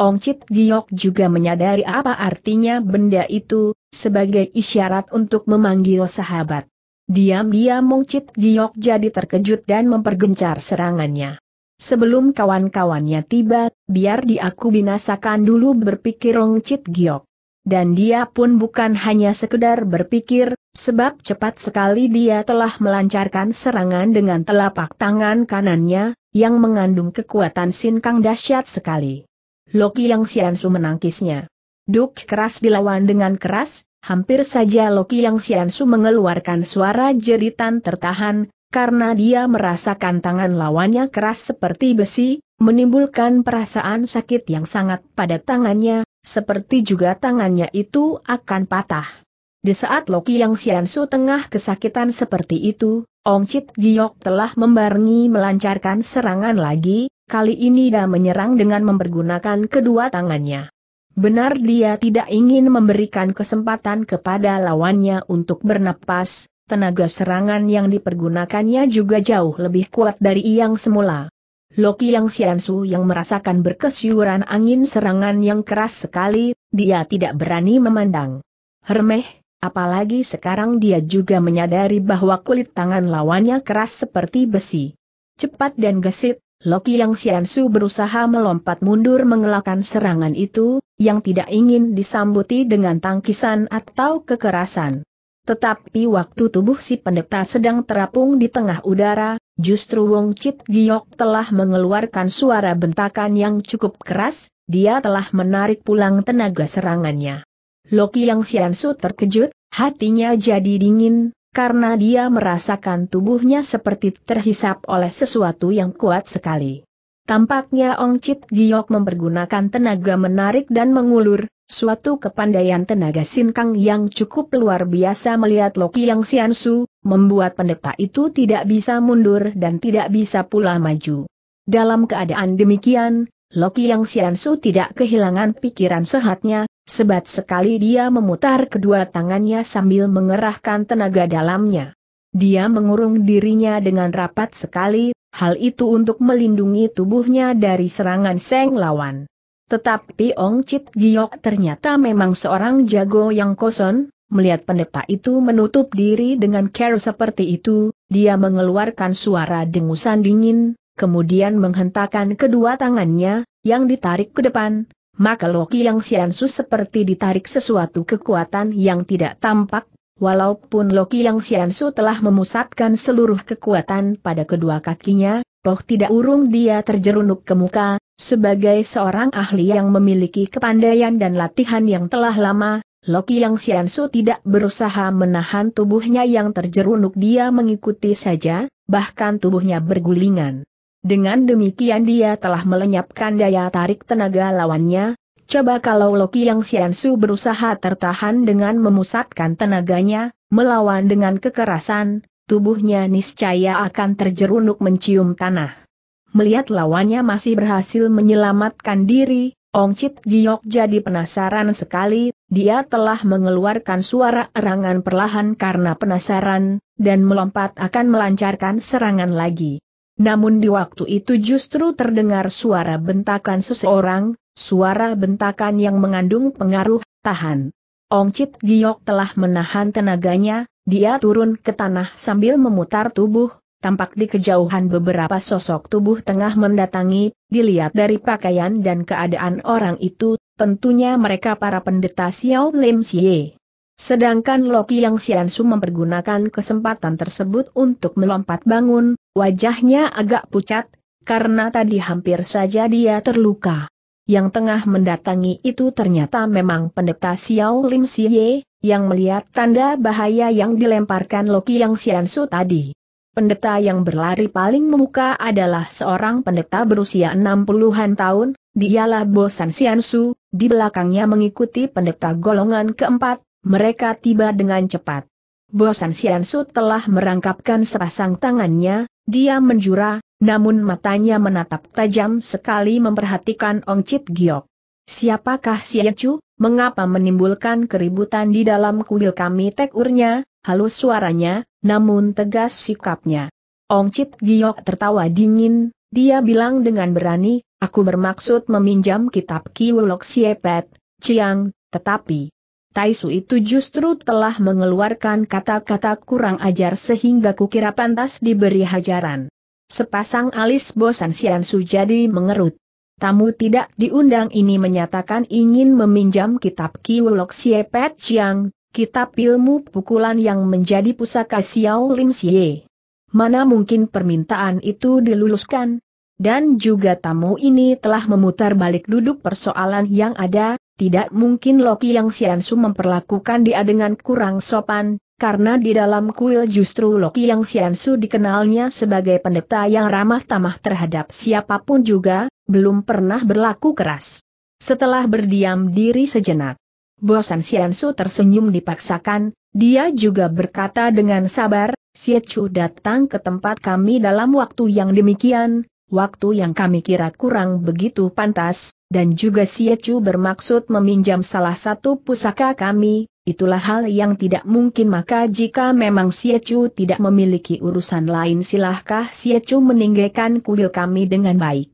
Ong Chit Giok juga menyadari apa artinya benda itu, sebagai isyarat untuk memanggil sahabat. Diam-diam Ong Chit Giok jadi terkejut dan mempergencar serangannya. Sebelum kawan-kawannya tiba, biar diaku binasakan dulu berpikir Ong Chit Giok. Dan dia pun bukan hanya sekedar berpikir, sebab cepat sekali dia telah melancarkan serangan dengan telapak tangan kanannya, yang mengandung kekuatan sinkang dahsyat sekali. Loki yang Siansu menangkisnya. Duk keras dilawan dengan keras, hampir saja Loki yang Siansu mengeluarkan suara jeritan tertahan, karena dia merasakan tangan lawannya keras seperti besi, menimbulkan perasaan sakit yang sangat pada tangannya, seperti juga tangannya itu akan patah. Di saat Loki yang Siansu tengah kesakitan seperti itu, Ong Chit Giok telah membarengi melancarkan serangan lagi, kali ini dia menyerang dengan mempergunakan kedua tangannya. Benar dia tidak ingin memberikan kesempatan kepada lawannya untuk bernapas, tenaga serangan yang dipergunakannya juga jauh lebih kuat dari yang semula. Loki yang Siansu yang merasakan berkesyuran angin serangan yang keras sekali, dia tidak berani memandang. Hermeh, apalagi sekarang dia juga menyadari bahwa kulit tangan lawannya keras seperti besi. Cepat dan gesit, Loki yang Siansu berusaha melompat mundur mengelakkan serangan itu, yang tidak ingin disambuti dengan tangkisan atau kekerasan. Tetapi waktu tubuh si pendeta sedang terapung di tengah udara, justru Wong Chit Giok telah mengeluarkan suara bentakan yang cukup keras, dia telah menarik pulang tenaga serangannya. Loki yang Siansu terkejut, hatinya jadi dingin, karena dia merasakan tubuhnya seperti terhisap oleh sesuatu yang kuat sekali. Tampaknya Ong Chit Giok mempergunakan tenaga menarik dan mengulur, suatu kepandaian tenaga sinkang yang cukup luar biasa melihat Loki yang siansu, membuat pendeta itu tidak bisa mundur dan tidak bisa pula maju. Dalam keadaan demikian, Loki yang siansu tidak kehilangan pikiran sehatnya, sebat sekali dia memutar kedua tangannya sambil mengerahkan tenaga dalamnya. Dia mengurung dirinya dengan rapat sekali, Hal itu untuk melindungi tubuhnya dari serangan Seng lawan. Tetapi Ong Chit Giok ternyata memang seorang jago yang kosong. melihat pendeta itu menutup diri dengan care seperti itu, dia mengeluarkan suara dengusan dingin, kemudian menghentakkan kedua tangannya, yang ditarik ke depan, maka Loki yang siansu seperti ditarik sesuatu kekuatan yang tidak tampak, Walaupun Loki yang Siansu telah memusatkan seluruh kekuatan pada kedua kakinya, toh tidak urung dia terjerunuk ke muka, sebagai seorang ahli yang memiliki kepandaian dan latihan yang telah lama, Loki yang Siansu tidak berusaha menahan tubuhnya yang terjerunuk dia mengikuti saja, bahkan tubuhnya bergulingan. Dengan demikian dia telah melenyapkan daya tarik tenaga lawannya, Coba kalau Loki yang Xiansu berusaha tertahan dengan memusatkan tenaganya, melawan dengan kekerasan, tubuhnya niscaya akan terjerunuk mencium tanah. Melihat lawannya masih berhasil menyelamatkan diri, Ong Chit Giok jadi penasaran sekali, dia telah mengeluarkan suara erangan perlahan karena penasaran, dan melompat akan melancarkan serangan lagi. Namun di waktu itu justru terdengar suara bentakan seseorang, Suara bentakan yang mengandung pengaruh, tahan. Ong Chit Giok telah menahan tenaganya, dia turun ke tanah sambil memutar tubuh, tampak di kejauhan beberapa sosok tubuh tengah mendatangi, dilihat dari pakaian dan keadaan orang itu, tentunya mereka para pendeta Xiao Lim Xie. Sedangkan Loki yang Siansu mempergunakan kesempatan tersebut untuk melompat bangun, wajahnya agak pucat, karena tadi hampir saja dia terluka yang tengah mendatangi itu ternyata memang pendeta Xiao Lim Siye, yang melihat tanda bahaya yang dilemparkan Loki yang Siansu tadi. Pendeta yang berlari paling memuka adalah seorang pendeta berusia 60-an tahun, dialah Bosan Siansu, di belakangnya mengikuti pendeta golongan keempat, mereka tiba dengan cepat. Bosan Siansu telah merangkapkan sepasang tangannya, dia menjura, namun matanya menatap tajam sekali memperhatikan Ong Chit Giok. Siapakah si Chu, mengapa menimbulkan keributan di dalam kuil kami tekurnya, halus suaranya, namun tegas sikapnya. Ong Chit Giok tertawa dingin, dia bilang dengan berani, aku bermaksud meminjam kitab Kiwulok Siepet, Ciang, tetapi... Taisu itu justru telah mengeluarkan kata-kata kurang ajar sehingga kukira pantas diberi hajaran. Sepasang alis bosan Sian Sujadi mengerut. Tamu tidak diundang ini menyatakan ingin meminjam kitab Kiwulok Siepet Chiang, kitab ilmu pukulan yang menjadi pusaka Xiao Lim Xie. Mana mungkin permintaan itu diluluskan? Dan juga tamu ini telah memutar balik duduk persoalan yang ada, tidak mungkin Loki yang Xiansu memperlakukan dia dengan kurang sopan, karena di dalam kuil justru Loki yang Xiansu dikenalnya sebagai pendeta yang ramah tamah terhadap siapapun juga, belum pernah berlaku keras. Setelah berdiam diri sejenak, bosan Xiansu tersenyum dipaksakan, dia juga berkata dengan sabar, Siechu datang ke tempat kami dalam waktu yang demikian, waktu yang kami kira kurang begitu pantas, dan juga si Siecu bermaksud meminjam salah satu pusaka kami, itulah hal yang tidak mungkin maka jika memang si Siecu tidak memiliki urusan lain silahkah Siecu meninggalkan kuil kami dengan baik.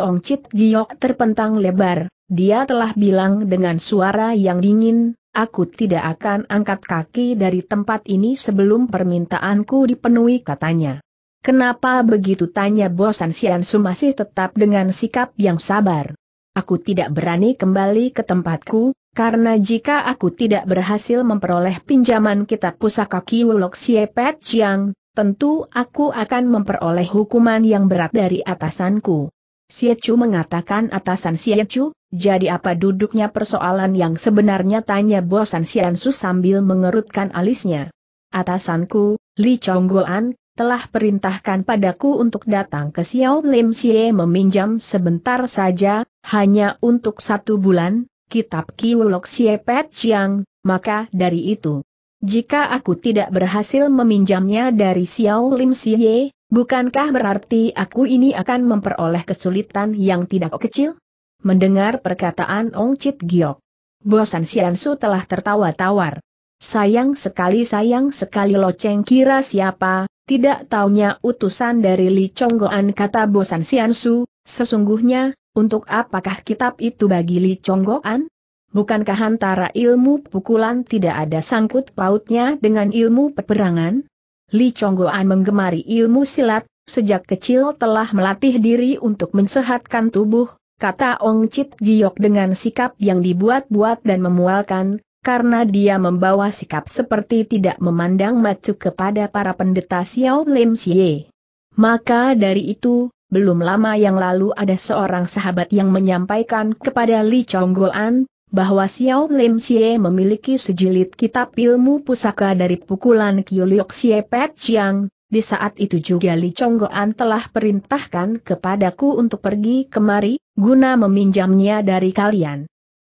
Ong Chit Giok terpentang lebar, dia telah bilang dengan suara yang dingin, aku tidak akan angkat kaki dari tempat ini sebelum permintaanku dipenuhi katanya. Kenapa begitu tanya bosan Sian Su masih tetap dengan sikap yang sabar. Aku tidak berani kembali ke tempatku, karena jika aku tidak berhasil memperoleh pinjaman kitab pusaka Kiwulok Siepet Chiang, tentu aku akan memperoleh hukuman yang berat dari atasanku. Siecu mengatakan atasan Siecu, jadi apa duduknya persoalan yang sebenarnya tanya bosan Sian Siansu sambil mengerutkan alisnya. Atasanku, Li Chonggoan, telah perintahkan padaku untuk datang ke Xiao Lim Xie meminjam sebentar saja, hanya untuk satu bulan, kitab Kiulok Xie Pet Chiang, maka dari itu. Jika aku tidak berhasil meminjamnya dari Xiao Lim Xie, bukankah berarti aku ini akan memperoleh kesulitan yang tidak kecil? Mendengar perkataan Ong Chit Giok, bosan Xiansu telah tertawa tawar. Sayang sekali sayang sekali loceng kira siapa, tidak taunya utusan dari Li Chonggoan kata bosan Siansu, sesungguhnya, untuk apakah kitab itu bagi Li Chonggoan? Bukankah antara ilmu pukulan tidak ada sangkut pautnya dengan ilmu peperangan? Li Chonggoan menggemari ilmu silat, sejak kecil telah melatih diri untuk mensehatkan tubuh, kata Ong Chit Giok dengan sikap yang dibuat-buat dan memualkan, karena dia membawa sikap seperti tidak memandang macu kepada para pendeta Xiao Lim Xie. Maka dari itu, belum lama yang lalu ada seorang sahabat yang menyampaikan kepada Li Chonggoan, bahwa Xiao Lim Xie memiliki sejilid kitab ilmu pusaka dari pukulan Kiuliok Xie Pet Chiang, di saat itu juga Li Chonggoan telah perintahkan kepadaku untuk pergi kemari, guna meminjamnya dari kalian.